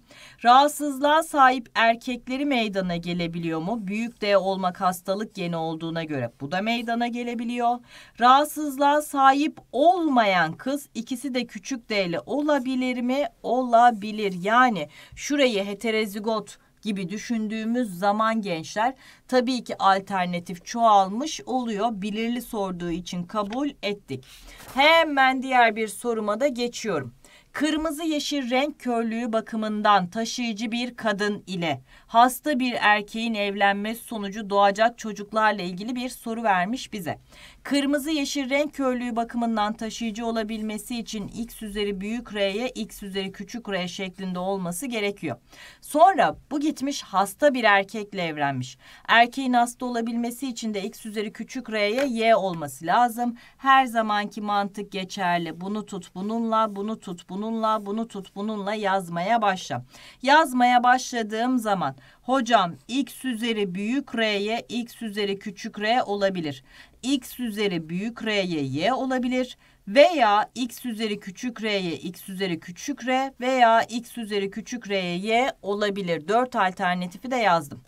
Rahatsızlığa sahip erkekleri meydana gelebiliyor mu? Büyük D olmak hastalık geni olduğuna göre bu da meydana gelebiliyor. Rahatsızlığa sahip olmayan kız ikisi de küçük D'li olabilir mi? Olabilir. Yani şurayı heterozigot gibi düşündüğümüz zaman gençler tabii ki alternatif çoğalmış oluyor. Bilirli sorduğu için kabul ettik. Hemen diğer bir soruma da geçiyorum. Kırmızı yeşil renk körlüğü bakımından taşıyıcı bir kadın ile hasta bir erkeğin evlenmesi sonucu doğacak çocuklarla ilgili bir soru vermiş bize. Kırmızı yeşil renk körlüğü bakımından taşıyıcı olabilmesi için x üzeri büyük R'ye x üzeri küçük R şeklinde olması gerekiyor. Sonra bu gitmiş hasta bir erkekle evlenmiş. Erkeğin hasta olabilmesi için de x üzeri küçük R'ye y olması lazım. Her zamanki mantık geçerli. Bunu tut bununla, bunu tut bununla, bunu tut bununla yazmaya başla. Yazmaya başladığım zaman Hocam x üzeri büyük R'ye x üzeri küçük R olabilir. x üzeri büyük R'ye y olabilir. Veya x üzeri küçük R'ye x üzeri küçük R veya x üzeri küçük R'ye y olabilir. Dört alternatifi de yazdım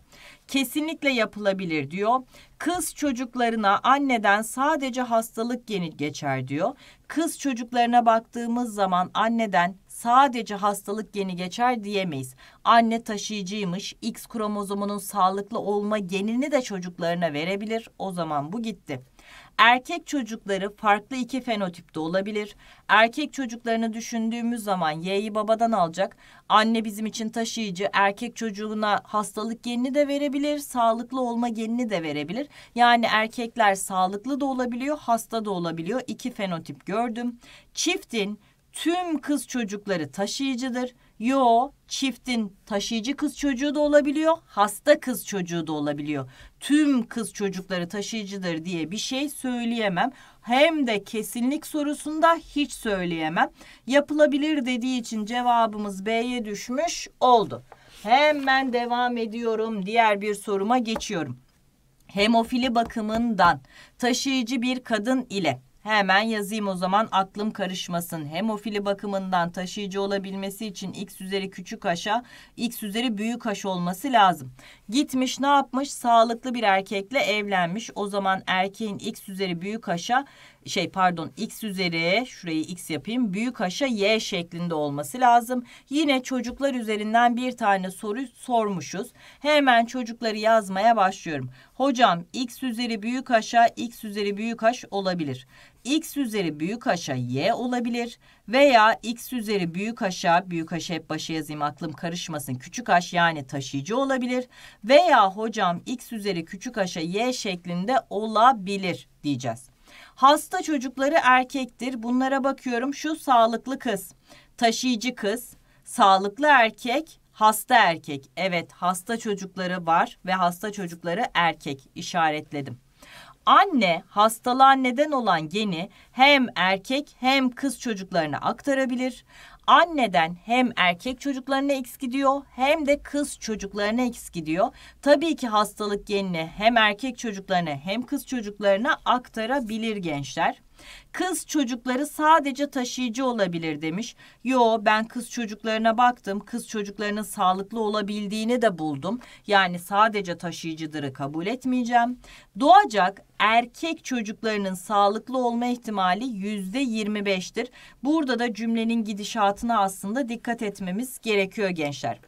kesinlikle yapılabilir diyor. Kız çocuklarına anneden sadece hastalık geni geçer diyor. Kız çocuklarına baktığımız zaman anneden sadece hastalık geni geçer diyemeyiz. Anne taşıyıcıymış, X kromozomunun sağlıklı olma genini de çocuklarına verebilir. O zaman bu gitti. Erkek çocukları farklı iki fenotipte olabilir. Erkek çocuklarını düşündüğümüz zaman Y'yi babadan alacak. Anne bizim için taşıyıcı. Erkek çocuğuna hastalık genini de verebilir, sağlıklı olma genini de verebilir. Yani erkekler sağlıklı da olabiliyor, hasta da olabiliyor. İki fenotip gördüm. Çiftin tüm kız çocukları taşıyıcıdır. Yo, çiftin taşıyıcı kız çocuğu da olabiliyor, hasta kız çocuğu da olabiliyor. Tüm kız çocukları taşıyıcıdır diye bir şey söyleyemem. Hem de kesinlik sorusunda hiç söyleyemem. Yapılabilir dediği için cevabımız B'ye düşmüş oldu. Hemen devam ediyorum. Diğer bir soruma geçiyorum. Hemofili bakımından taşıyıcı bir kadın ile Hemen yazayım o zaman aklım karışmasın. Hemofili bakımından taşıyıcı olabilmesi için x üzeri küçük haşa x üzeri büyük haş olması lazım. Gitmiş ne yapmış? Sağlıklı bir erkekle evlenmiş. O zaman erkeğin x üzeri büyük haşa şey pardon x üzeri şurayı x yapayım büyük haşa y şeklinde olması lazım. Yine çocuklar üzerinden bir tane soru sormuşuz. Hemen çocukları yazmaya başlıyorum. Hocam x üzeri büyük haşa x üzeri büyük haş olabilir. x üzeri büyük haşa y olabilir veya x üzeri büyük haşa büyük haşa hep başa yazayım aklım karışmasın küçük haş yani taşıyıcı olabilir veya hocam x üzeri küçük haşa y şeklinde olabilir diyeceğiz. Hasta çocukları erkektir. Bunlara bakıyorum. Şu sağlıklı kız, taşıyıcı kız, sağlıklı erkek, hasta erkek. Evet, hasta çocukları var ve hasta çocukları erkek işaretledim. Anne hastalığa neden olan geni hem erkek hem kız çocuklarına aktarabilir anneden hem erkek çocuklarına X gidiyor hem de kız çocuklarına X gidiyor. Tabii ki hastalık genini hem erkek çocuklarına hem kız çocuklarına aktarabilir gençler. Kız çocukları sadece taşıyıcı olabilir demiş. Yo ben kız çocuklarına baktım. Kız çocuklarının sağlıklı olabildiğini de buldum. Yani sadece taşıyıcıdırı kabul etmeyeceğim. Doğacak erkek çocuklarının sağlıklı olma ihtimali yüzde yirmi beştir. Burada da cümlenin gidişatına aslında dikkat etmemiz gerekiyor gençler.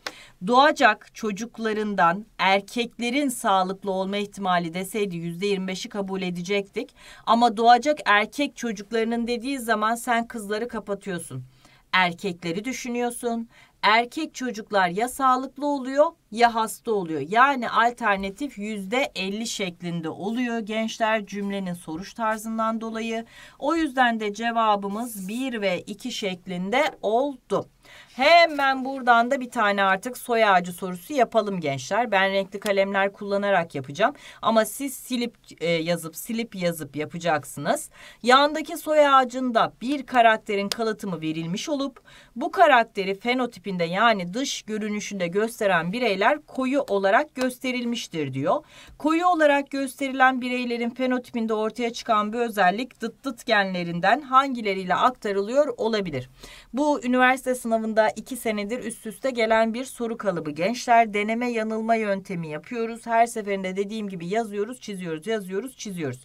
Doğacak çocuklarından erkeklerin sağlıklı olma ihtimali deseydi yüzde yirmi beşi kabul edecektik. Ama doğacak erkek çocuk çocuklarının dediği zaman sen kızları kapatıyorsun. Erkekleri düşünüyorsun. Erkek çocuklar ya sağlıklı oluyor ya hasta oluyor. Yani alternatif yüzde elli şeklinde oluyor gençler cümlenin soruş tarzından dolayı. O yüzden de cevabımız bir ve iki şeklinde oldu. Hemen buradan da bir tane artık soy ağacı sorusu yapalım gençler. Ben renkli kalemler kullanarak yapacağım. Ama siz silip e, yazıp silip yazıp yapacaksınız. Yandaki soy ağacında bir karakterin kalıtımı verilmiş olup bu karakteri fenotipinde yani dış görünüşünde gösteren bireyler koyu olarak gösterilmiştir diyor. Koyu olarak gösterilen bireylerin fenotipinde ortaya çıkan bir özellik dıt dıt genlerinden hangileriyle aktarılıyor olabilir. Bu üniversite sınavı sınavında iki senedir üst üste gelen bir soru kalıbı. Gençler deneme yanılma yöntemi yapıyoruz. Her seferinde dediğim gibi yazıyoruz, çiziyoruz, yazıyoruz, çiziyoruz.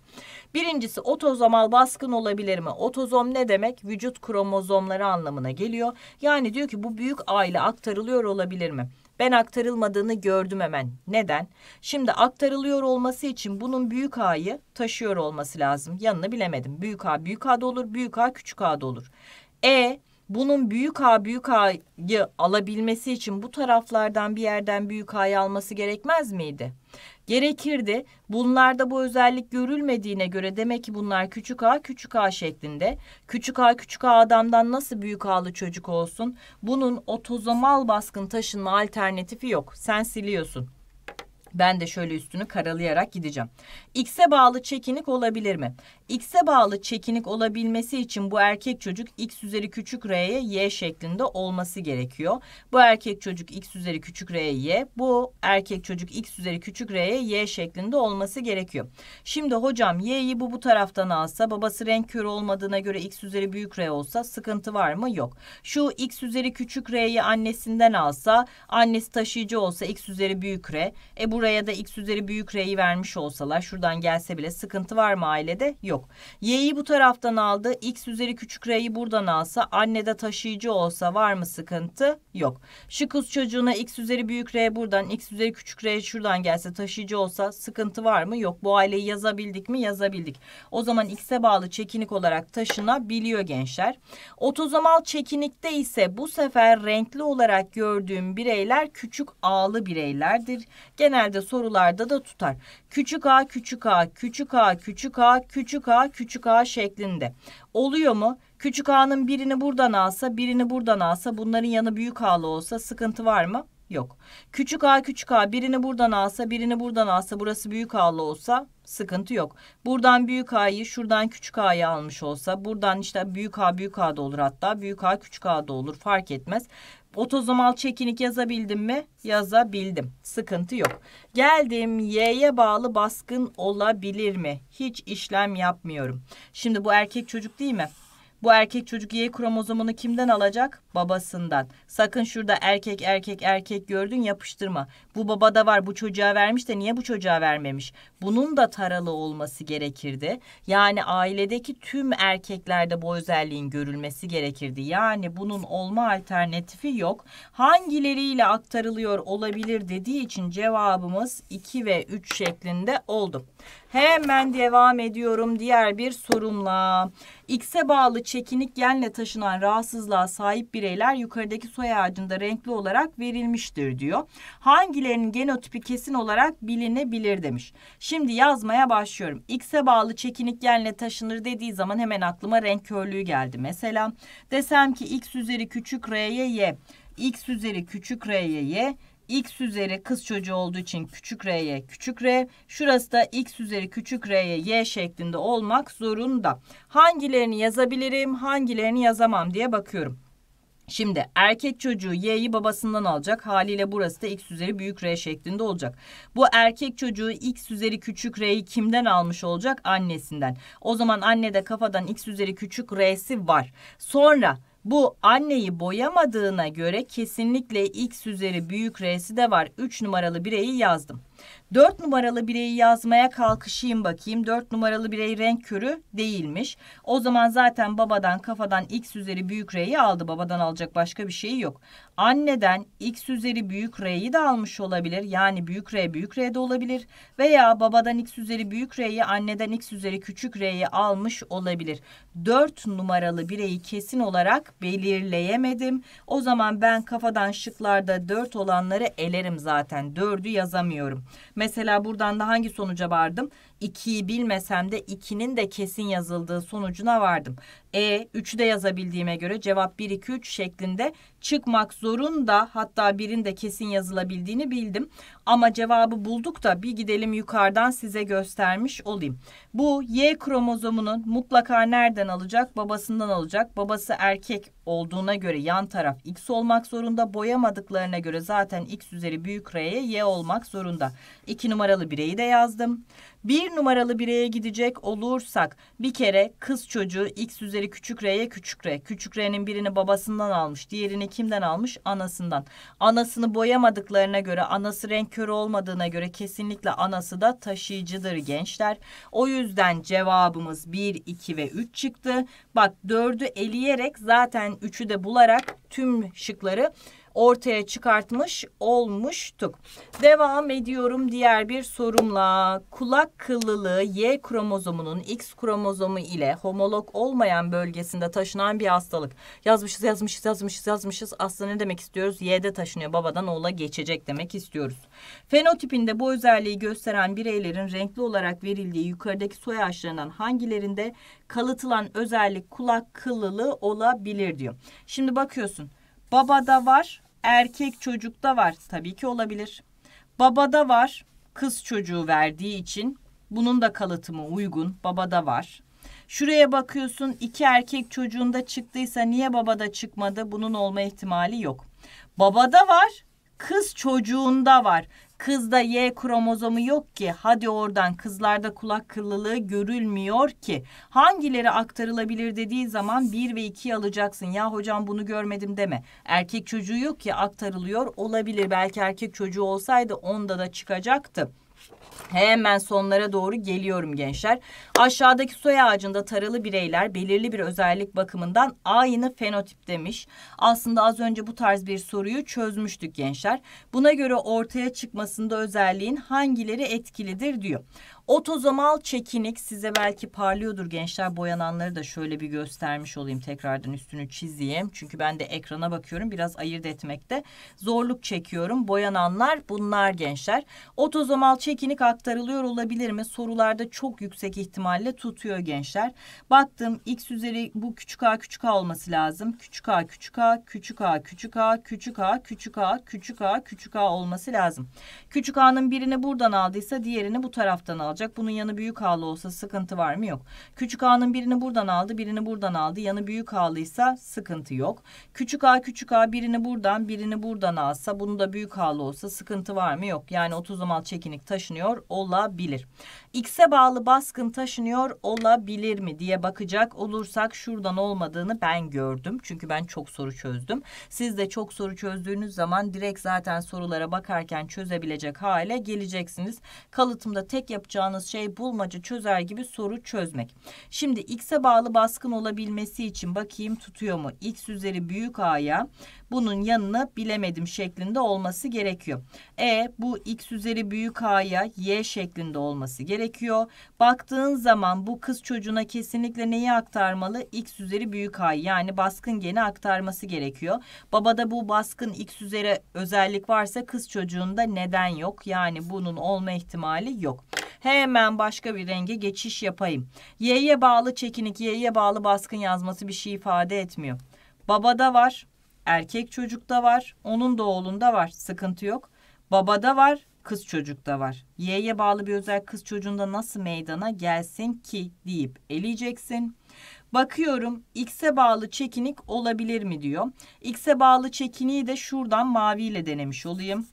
Birincisi otozomal baskın olabilir mi? Otozom ne demek? Vücut kromozomları anlamına geliyor. Yani diyor ki bu büyük aile aktarılıyor olabilir mi? Ben aktarılmadığını gördüm hemen. Neden? Şimdi aktarılıyor olması için bunun büyük A'yı taşıyor olması lazım. Yanını bilemedim. Büyük A büyük A'da olur, büyük A küçük A'da olur. E bunun büyük A büyük A'yı alabilmesi için bu taraflardan bir yerden büyük A'yı alması gerekmez miydi? Gerekirdi. Bunlarda bu özellik görülmediğine göre demek ki bunlar küçük A küçük A şeklinde. Küçük A küçük A adamdan nasıl büyük A'lı çocuk olsun? Bunun otozomal baskın taşınma alternatifi yok. Sen siliyorsun. Ben de şöyle üstünü karalayarak gideceğim. X'e bağlı çekinik olabilir mi? X'e bağlı çekinik olabilmesi için bu erkek çocuk X üzeri küçük R'ye Y şeklinde olması gerekiyor. Bu erkek çocuk X üzeri küçük R'ye Y. Bu erkek çocuk X üzeri küçük R'ye Y şeklinde olması gerekiyor. Şimdi hocam Y'yi bu bu taraftan alsa babası renk körü olmadığına göre X üzeri büyük R olsa sıkıntı var mı? Yok. Şu X üzeri küçük R'yi annesinden alsa annesi taşıyıcı olsa X üzeri büyük R. E buraya da X üzeri büyük R'yi vermiş olsalar şurada şuradan gelse bile sıkıntı var mı ailede? Yok. Y'yi bu taraftan aldı. X üzeri küçük R'yi buradan alsa annede taşıyıcı olsa var mı sıkıntı? Yok. Şu kız çocuğuna X üzeri büyük R buradan X üzeri küçük R şuradan gelse taşıyıcı olsa sıkıntı var mı? Yok. Bu aileyi yazabildik mi? Yazabildik. O zaman X'e bağlı çekinik olarak taşınabiliyor gençler. Otozomal çekinikte ise bu sefer renkli olarak gördüğüm bireyler küçük A'lı bireylerdir. Genelde sorularda da tutar. Küçük A küçük küçük a, küçük a, küçük a, küçük a, küçük a şeklinde. Oluyor mu? Küçük a'nın birini buradan alsa, birini buradan alsa, bunların yanı büyük a'lı olsa sıkıntı var mı? Yok. Küçük a küçük a birini buradan alsa birini buradan alsa burası büyük a'lı olsa sıkıntı yok. Buradan büyük a'yı şuradan küçük a'yı almış olsa buradan işte büyük a büyük a da olur hatta büyük a küçük a da olur fark etmez otozomal çekinik yazabildim mi? Yazabildim. Sıkıntı yok. Geldim Y'ye bağlı baskın olabilir mi? Hiç işlem yapmıyorum. Şimdi bu erkek çocuk değil mi? Bu erkek çocuk Y kromozomunu kimden alacak? Babasından. Sakın şurada erkek erkek erkek gördün yapıştırma. Bu baba da var bu çocuğa vermiş de niye bu çocuğa vermemiş? Bunun da taralı olması gerekirdi. Yani ailedeki tüm erkeklerde bu özelliğin görülmesi gerekirdi. Yani bunun olma alternatifi yok. Hangileriyle aktarılıyor olabilir dediği için cevabımız 2 ve 3 şeklinde oldu. Hemen devam ediyorum diğer bir sorumla. X'e bağlı çekinik genle taşınan rahatsızlığa sahip bireyler yukarıdaki soy ağacında renkli olarak verilmiştir diyor. Hangilerinin genotipi kesin olarak bilinebilir demiş. Şimdi yazmaya başlıyorum. X'e bağlı çekinik genle taşınır dediği zaman hemen aklıma renk körlüğü geldi. Mesela desem ki X üzeri küçük R'ye Y, X üzeri küçük R'ye Y x üzeri kız çocuğu olduğu için küçük R'ye küçük R. Şurası da x üzeri küçük R'ye y şeklinde olmak zorunda. Hangilerini yazabilirim, hangilerini yazamam diye bakıyorum. Şimdi erkek çocuğu y'yi babasından alacak. Haliyle burası da x üzeri büyük r şeklinde olacak. Bu erkek çocuğu x üzeri küçük r'yi kimden almış olacak? Annesinden. O zaman annede kafadan x üzeri küçük r'si var. Sonra bu anneyi boyamadığına göre kesinlikle x üzeri büyük r'si de var. 3 numaralı bireyi yazdım. Dört numaralı bireyi yazmaya kalkışayım bakayım. Dört numaralı birey renk körü değilmiş. O zaman zaten babadan kafadan x üzeri büyük R'yi aldı. Babadan alacak başka bir şey yok. Anneden x üzeri büyük R'yi de almış olabilir. Yani büyük R büyük de olabilir. Veya babadan x üzeri büyük R'yi anneden x üzeri küçük R'yi almış olabilir. Dört numaralı bireyi kesin olarak belirleyemedim. O zaman ben kafadan şıklarda dört olanları elerim zaten. Dördü yazamıyorum. Mesela buradan da hangi sonuca vardım? 2'yi bilmesem de 2'nin de kesin yazıldığı sonucuna vardım. E 3'ü de yazabildiğime göre cevap 1 2 3 şeklinde çıkmak zorunda hatta birin de kesin yazılabildiğini bildim. Ama cevabı bulduk da bir gidelim yukarıdan size göstermiş olayım. Bu Y kromozomunun mutlaka nereden alacak? Babasından alacak. Babası erkek olduğuna göre yan taraf X olmak zorunda. Boyamadıklarına göre zaten X üzeri büyük R'ye Y olmak zorunda. 2 numaralı bireyi de yazdım. Bir numaralı bireye gidecek olursak bir kere kız çocuğu x üzeri küçük r'ye küçük r. Küçük r'nin birini babasından almış. Diğerini kimden almış? Anasından. Anasını boyamadıklarına göre anası renk körü olmadığına göre kesinlikle anası da taşıyıcıdır gençler. O yüzden cevabımız 1, 2 ve 3 çıktı. Bak 4'ü eleyerek zaten 3'ü de bularak tüm şıkları ortaya çıkartmış olmuştuk. Devam ediyorum diğer bir sorumla. Kulak kıllılığı Y kromozomunun X kromozomu ile homolog olmayan bölgesinde taşınan bir hastalık. Yazmışız yazmışız yazmışız yazmışız. Aslında ne demek istiyoruz? Y'de taşınıyor babadan oğula geçecek demek istiyoruz. Fenotipinde bu özelliği gösteren bireylerin renkli olarak verildiği yukarıdaki soy ağaçlarından hangilerinde kalıtılan özellik kulak kıllılığı olabilir diyor. Şimdi bakıyorsun babada var erkek çocukta var. Tabii ki olabilir. Babada var. Kız çocuğu verdiği için bunun da kalıtımı uygun. Babada var. Şuraya bakıyorsun iki erkek çocuğunda çıktıysa niye babada çıkmadı? Bunun olma ihtimali yok. Babada var, kız çocuğunda var. Kızda Y kromozomu yok ki. Hadi oradan kızlarda kulak kıllılığı görülmüyor ki. Hangileri aktarılabilir dediği zaman 1 ve 2'yi alacaksın. Ya hocam bunu görmedim deme. Erkek çocuğu yok ki aktarılıyor olabilir. Belki erkek çocuğu olsaydı onda da çıkacaktı. Hemen sonlara doğru geliyorum gençler. Aşağıdaki soy ağacında taralı bireyler belirli bir özellik bakımından aynı fenotip demiş. Aslında az önce bu tarz bir soruyu çözmüştük gençler. Buna göre ortaya çıkmasında özelliğin hangileri etkilidir diyor. Otozomal çekinik size belki parlıyordur gençler boyananları da şöyle bir göstermiş olayım tekrardan üstünü çizeyim. Çünkü ben de ekrana bakıyorum biraz ayırt etmekte zorluk çekiyorum. Boyananlar bunlar gençler. Otozomal çekinik aktarılıyor olabilir mi? Sorularda çok yüksek ihtimalle tutuyor gençler. Baktım x üzeri bu küçük a küçük a olması lazım. Küçük a küçük a küçük a küçük a küçük a küçük a küçük a küçük a olması lazım. Küçük a'nın birini buradan aldıysa diğerini bu taraftan alacak alacak. Bunun yanı büyük ağlı olsa sıkıntı var mı? Yok. Küçük ağının birini buradan aldı, birini buradan aldı. Yanı büyük ağlıysa sıkıntı yok. Küçük ağ küçük ağ birini buradan, birini buradan alsa bunu da büyük ağlı olsa sıkıntı var mı? Yok. Yani 30 mal çekinik taşınıyor olabilir. X'e bağlı baskın taşınıyor olabilir mi diye bakacak olursak şuradan olmadığını ben gördüm. Çünkü ben çok soru çözdüm. Siz de çok soru çözdüğünüz zaman direkt zaten sorulara bakarken çözebilecek hale geleceksiniz. Kalıtımda tek yapacağım yapacağınız şey bulmaca çözer gibi soru çözmek. Şimdi x'e bağlı baskın olabilmesi için bakayım tutuyor mu? x üzeri büyük a'ya bunun yanını bilemedim şeklinde olması gerekiyor. E bu x üzeri büyük a'ya y şeklinde olması gerekiyor. Baktığın zaman bu kız çocuğuna kesinlikle neyi aktarmalı? x üzeri büyük a yani baskın geni aktarması gerekiyor. Babada bu baskın x üzeri özellik varsa kız çocuğunda neden yok? Yani bunun olma ihtimali yok. Hemen başka bir renge geçiş yapayım. Y'ye bağlı çekinik, Y'ye bağlı baskın yazması bir şey ifade etmiyor. Babada var, erkek çocukta var, onun da oğlunda var. Sıkıntı yok. Babada var, kız çocukta var. Y'ye bağlı bir özel kız çocuğunda nasıl meydana gelsin ki deyip eleyeceksin. Bakıyorum x'e bağlı çekinik olabilir mi diyor. X'e bağlı çekiniği de şuradan maviyle denemiş olayım.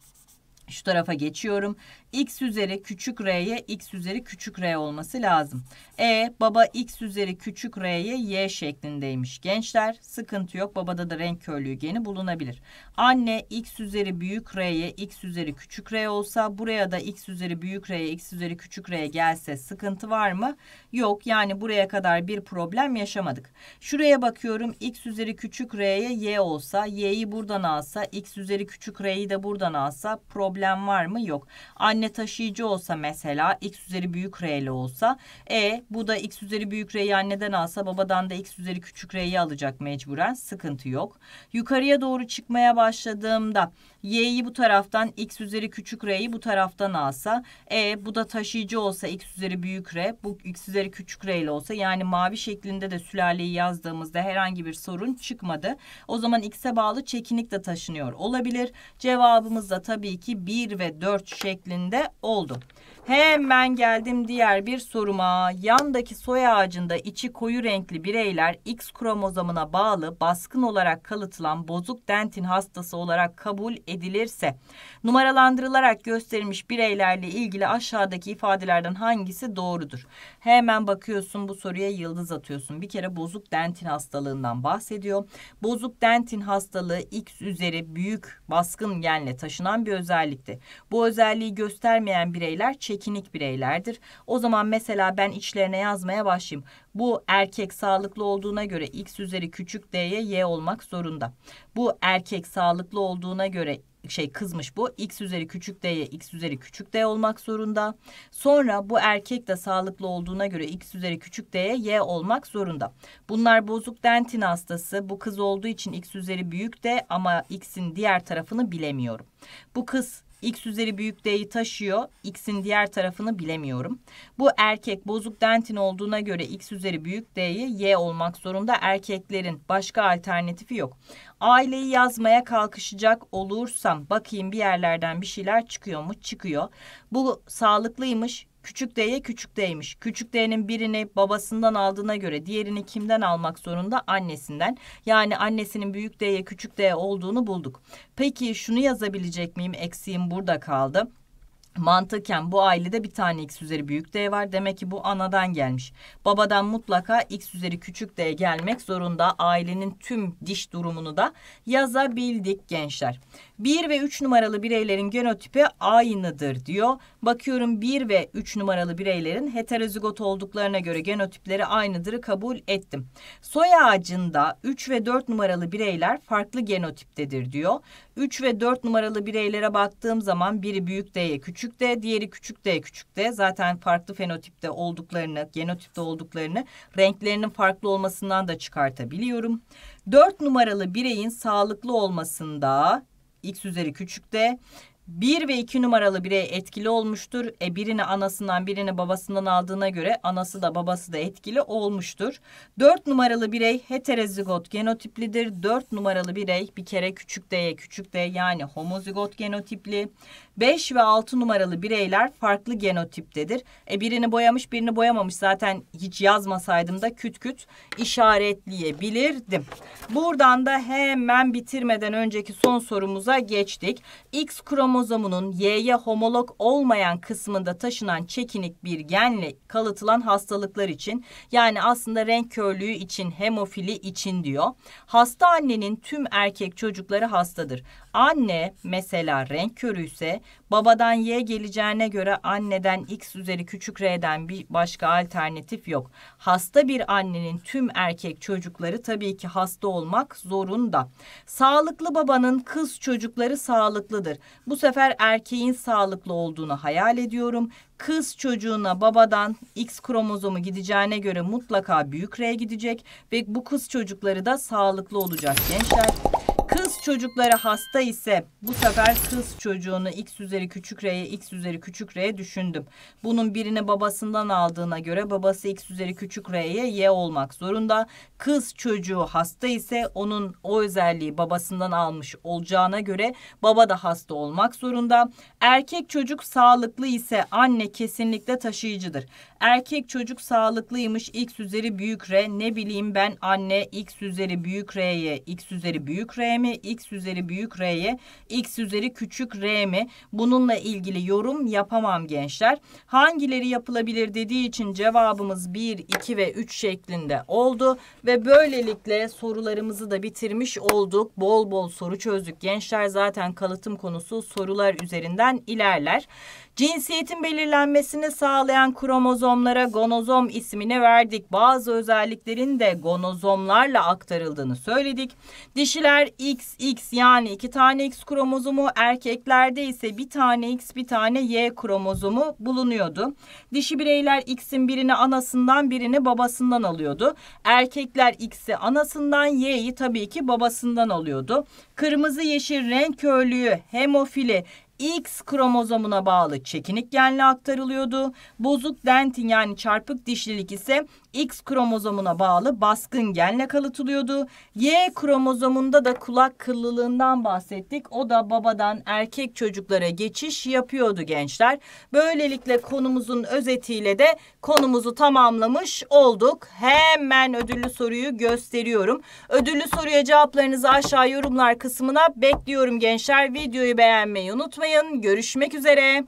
Şu tarafa geçiyorum x üzeri küçük r'ye x üzeri küçük r olması lazım. E baba x üzeri küçük r'ye y şeklindeymiş. Gençler sıkıntı yok. Babada da renk körlüğü geni bulunabilir. Anne x üzeri büyük r'ye x üzeri küçük r olsa buraya da x üzeri büyük r'ye x üzeri küçük r'ye gelse sıkıntı var mı? Yok. Yani buraya kadar bir problem yaşamadık. Şuraya bakıyorum. x üzeri küçük r'ye y olsa y'yi buradan alsa x üzeri küçük r'yi de buradan alsa problem var mı? Yok. Anne anne taşıyıcı olsa mesela x üzeri büyük r ile olsa e bu da x üzeri büyük r'yi anneden alsa babadan da x üzeri küçük r'yi alacak mecburen sıkıntı yok. Yukarıya doğru çıkmaya başladığımda y'yi bu taraftan x üzeri küçük r'yi bu taraftan alsa e bu da taşıyıcı olsa x üzeri büyük r bu x üzeri küçük r ile olsa yani mavi şeklinde de sülaleyi yazdığımızda herhangi bir sorun çıkmadı. O zaman x'e bağlı çekinik de taşınıyor olabilir. Cevabımız da tabii ki 1 ve 4 şeklinde içinde oldu. Hemen geldim diğer bir soruma. Yandaki soy ağacında içi koyu renkli bireyler X kromozomuna bağlı baskın olarak kalıtılan bozuk dentin hastası olarak kabul edilirse numaralandırılarak gösterilmiş bireylerle ilgili aşağıdaki ifadelerden hangisi doğrudur? Hemen bakıyorsun bu soruya yıldız atıyorsun. Bir kere bozuk dentin hastalığından bahsediyor. Bozuk dentin hastalığı X üzeri büyük baskın genle taşınan bir özellikti. Bu özelliği göstermeyen bireyler çekinik bireylerdir. O zaman mesela ben içlerine yazmaya başlayayım. Bu erkek sağlıklı olduğuna göre x üzeri küçük d'ye y olmak zorunda. Bu erkek sağlıklı olduğuna göre şey kızmış bu. X üzeri küçük d'ye x üzeri küçük d olmak zorunda. Sonra bu erkek de sağlıklı olduğuna göre x üzeri küçük d'ye y olmak zorunda. Bunlar bozuk dentin hastası. Bu kız olduğu için x üzeri büyük d ama x'in diğer tarafını bilemiyorum. Bu kız X üzeri büyük D'yi taşıyor. X'in diğer tarafını bilemiyorum. Bu erkek bozuk dentin olduğuna göre X üzeri büyük D'ye Y olmak zorunda. Erkeklerin başka alternatifi yok. Aileyi yazmaya kalkışacak olursam bakayım bir yerlerden bir şeyler çıkıyor mu? Çıkıyor. Bu sağlıklıymış. Küçük D'ye küçük D'ymiş. Küçük D'nin birini babasından aldığına göre diğerini kimden almak zorunda? Annesinden. Yani annesinin büyük D'ye küçük D olduğunu bulduk. Peki şunu yazabilecek miyim? Eksiğim burada kaldı. Mantıken bu ailede bir tane x üzeri büyük d var. Demek ki bu anadan gelmiş. Babadan mutlaka x üzeri küçük d gelmek zorunda. Ailenin tüm diş durumunu da yazabildik gençler. 1 ve 3 numaralı bireylerin genotipi aynıdır diyor. Bakıyorum 1 ve 3 numaralı bireylerin heterozigot olduklarına göre genotipleri aynıdırı kabul ettim. Soy ağacında 3 ve 4 numaralı bireyler farklı genotiptedir diyor. 3 ve 4 numaralı bireylere baktığım zaman biri büyük D'ye küçük D, diğeri küçük D küçük D. Zaten farklı fenotipte olduklarını, genotipte olduklarını renklerinin farklı olmasından da çıkartabiliyorum. 4 numaralı bireyin sağlıklı olmasında x üzeri küçük d, 1 ve 2 numaralı birey etkili olmuştur. E birini anasından birini babasından aldığına göre anası da babası da etkili olmuştur. 4 numaralı birey heterozigot genotiplidir. 4 numaralı birey bir kere küçük D'ye küçük D yani homozigot genotipli. 5 ve 6 numaralı bireyler farklı genotiptedir. E birini boyamış birini boyamamış zaten hiç yazmasaydım da küt küt işaretleyebilirdim. Buradan da hemen bitirmeden önceki son sorumuza geçtik. X kromozomu kromozomunun Y'ye homolog olmayan kısmında taşınan çekinik bir genle kalıtılan hastalıklar için yani aslında renk körlüğü için hemofili için diyor. Hasta annenin tüm erkek çocukları hastadır. Anne mesela renk körü ise babadan Y geleceğine göre anneden X üzeri küçük R'den bir başka alternatif yok. Hasta bir annenin tüm erkek çocukları tabii ki hasta olmak zorunda. Sağlıklı babanın kız çocukları sağlıklıdır. Bu sefer sefer erkeğin sağlıklı olduğunu hayal ediyorum. Kız çocuğuna babadan X kromozomu gideceğine göre mutlaka büyük R gidecek ve bu kız çocukları da sağlıklı olacak gençler. Kız çocukları hasta ise bu sefer kız çocuğunu x üzeri küçük r'ye x üzeri küçük r'ye düşündüm. Bunun birini babasından aldığına göre babası x üzeri küçük r'ye y olmak zorunda. Kız çocuğu hasta ise onun o özelliği babasından almış olacağına göre baba da hasta olmak zorunda. Erkek çocuk sağlıklı ise anne kesinlikle taşıyıcıdır. Erkek çocuk sağlıklıymış x üzeri büyük r ne bileyim ben anne x üzeri büyük r'ye x üzeri büyük r'ye mi? X üzeri büyük R'ye X üzeri küçük R mi? Bununla ilgili yorum yapamam gençler. Hangileri yapılabilir dediği için cevabımız 1, 2 ve 3 şeklinde oldu. Ve böylelikle sorularımızı da bitirmiş olduk. Bol bol soru çözdük. Gençler zaten kalıtım konusu sorular üzerinden ilerler. Cinsiyetin belirlenmesini sağlayan kromozomlara gonozom ismini verdik. Bazı özelliklerin de gonozomlarla aktarıldığını söyledik. Dişiler X XX yani iki tane X kromozomu erkeklerde ise bir tane X bir tane Y kromozomu bulunuyordu. Dişi bireyler X'in birini anasından birini babasından alıyordu. Erkekler X'i anasından Y'yi tabii ki babasından alıyordu. Kırmızı yeşil renk körlüğü hemofili X kromozomuna bağlı çekinik genle aktarılıyordu. Bozuk dentin yani çarpık dişlilik ise X kromozomuna bağlı baskın genle kalıtılıyordu. Y kromozomunda da kulak kıllılığından bahsettik. O da babadan erkek çocuklara geçiş yapıyordu gençler. Böylelikle konumuzun özetiyle de konumuzu tamamlamış olduk. Hemen ödüllü soruyu gösteriyorum. Ödüllü soruya cevaplarınızı aşağı yorumlar kısmına bekliyorum gençler. Videoyu beğenmeyi unutmayın. Görüşmek üzere.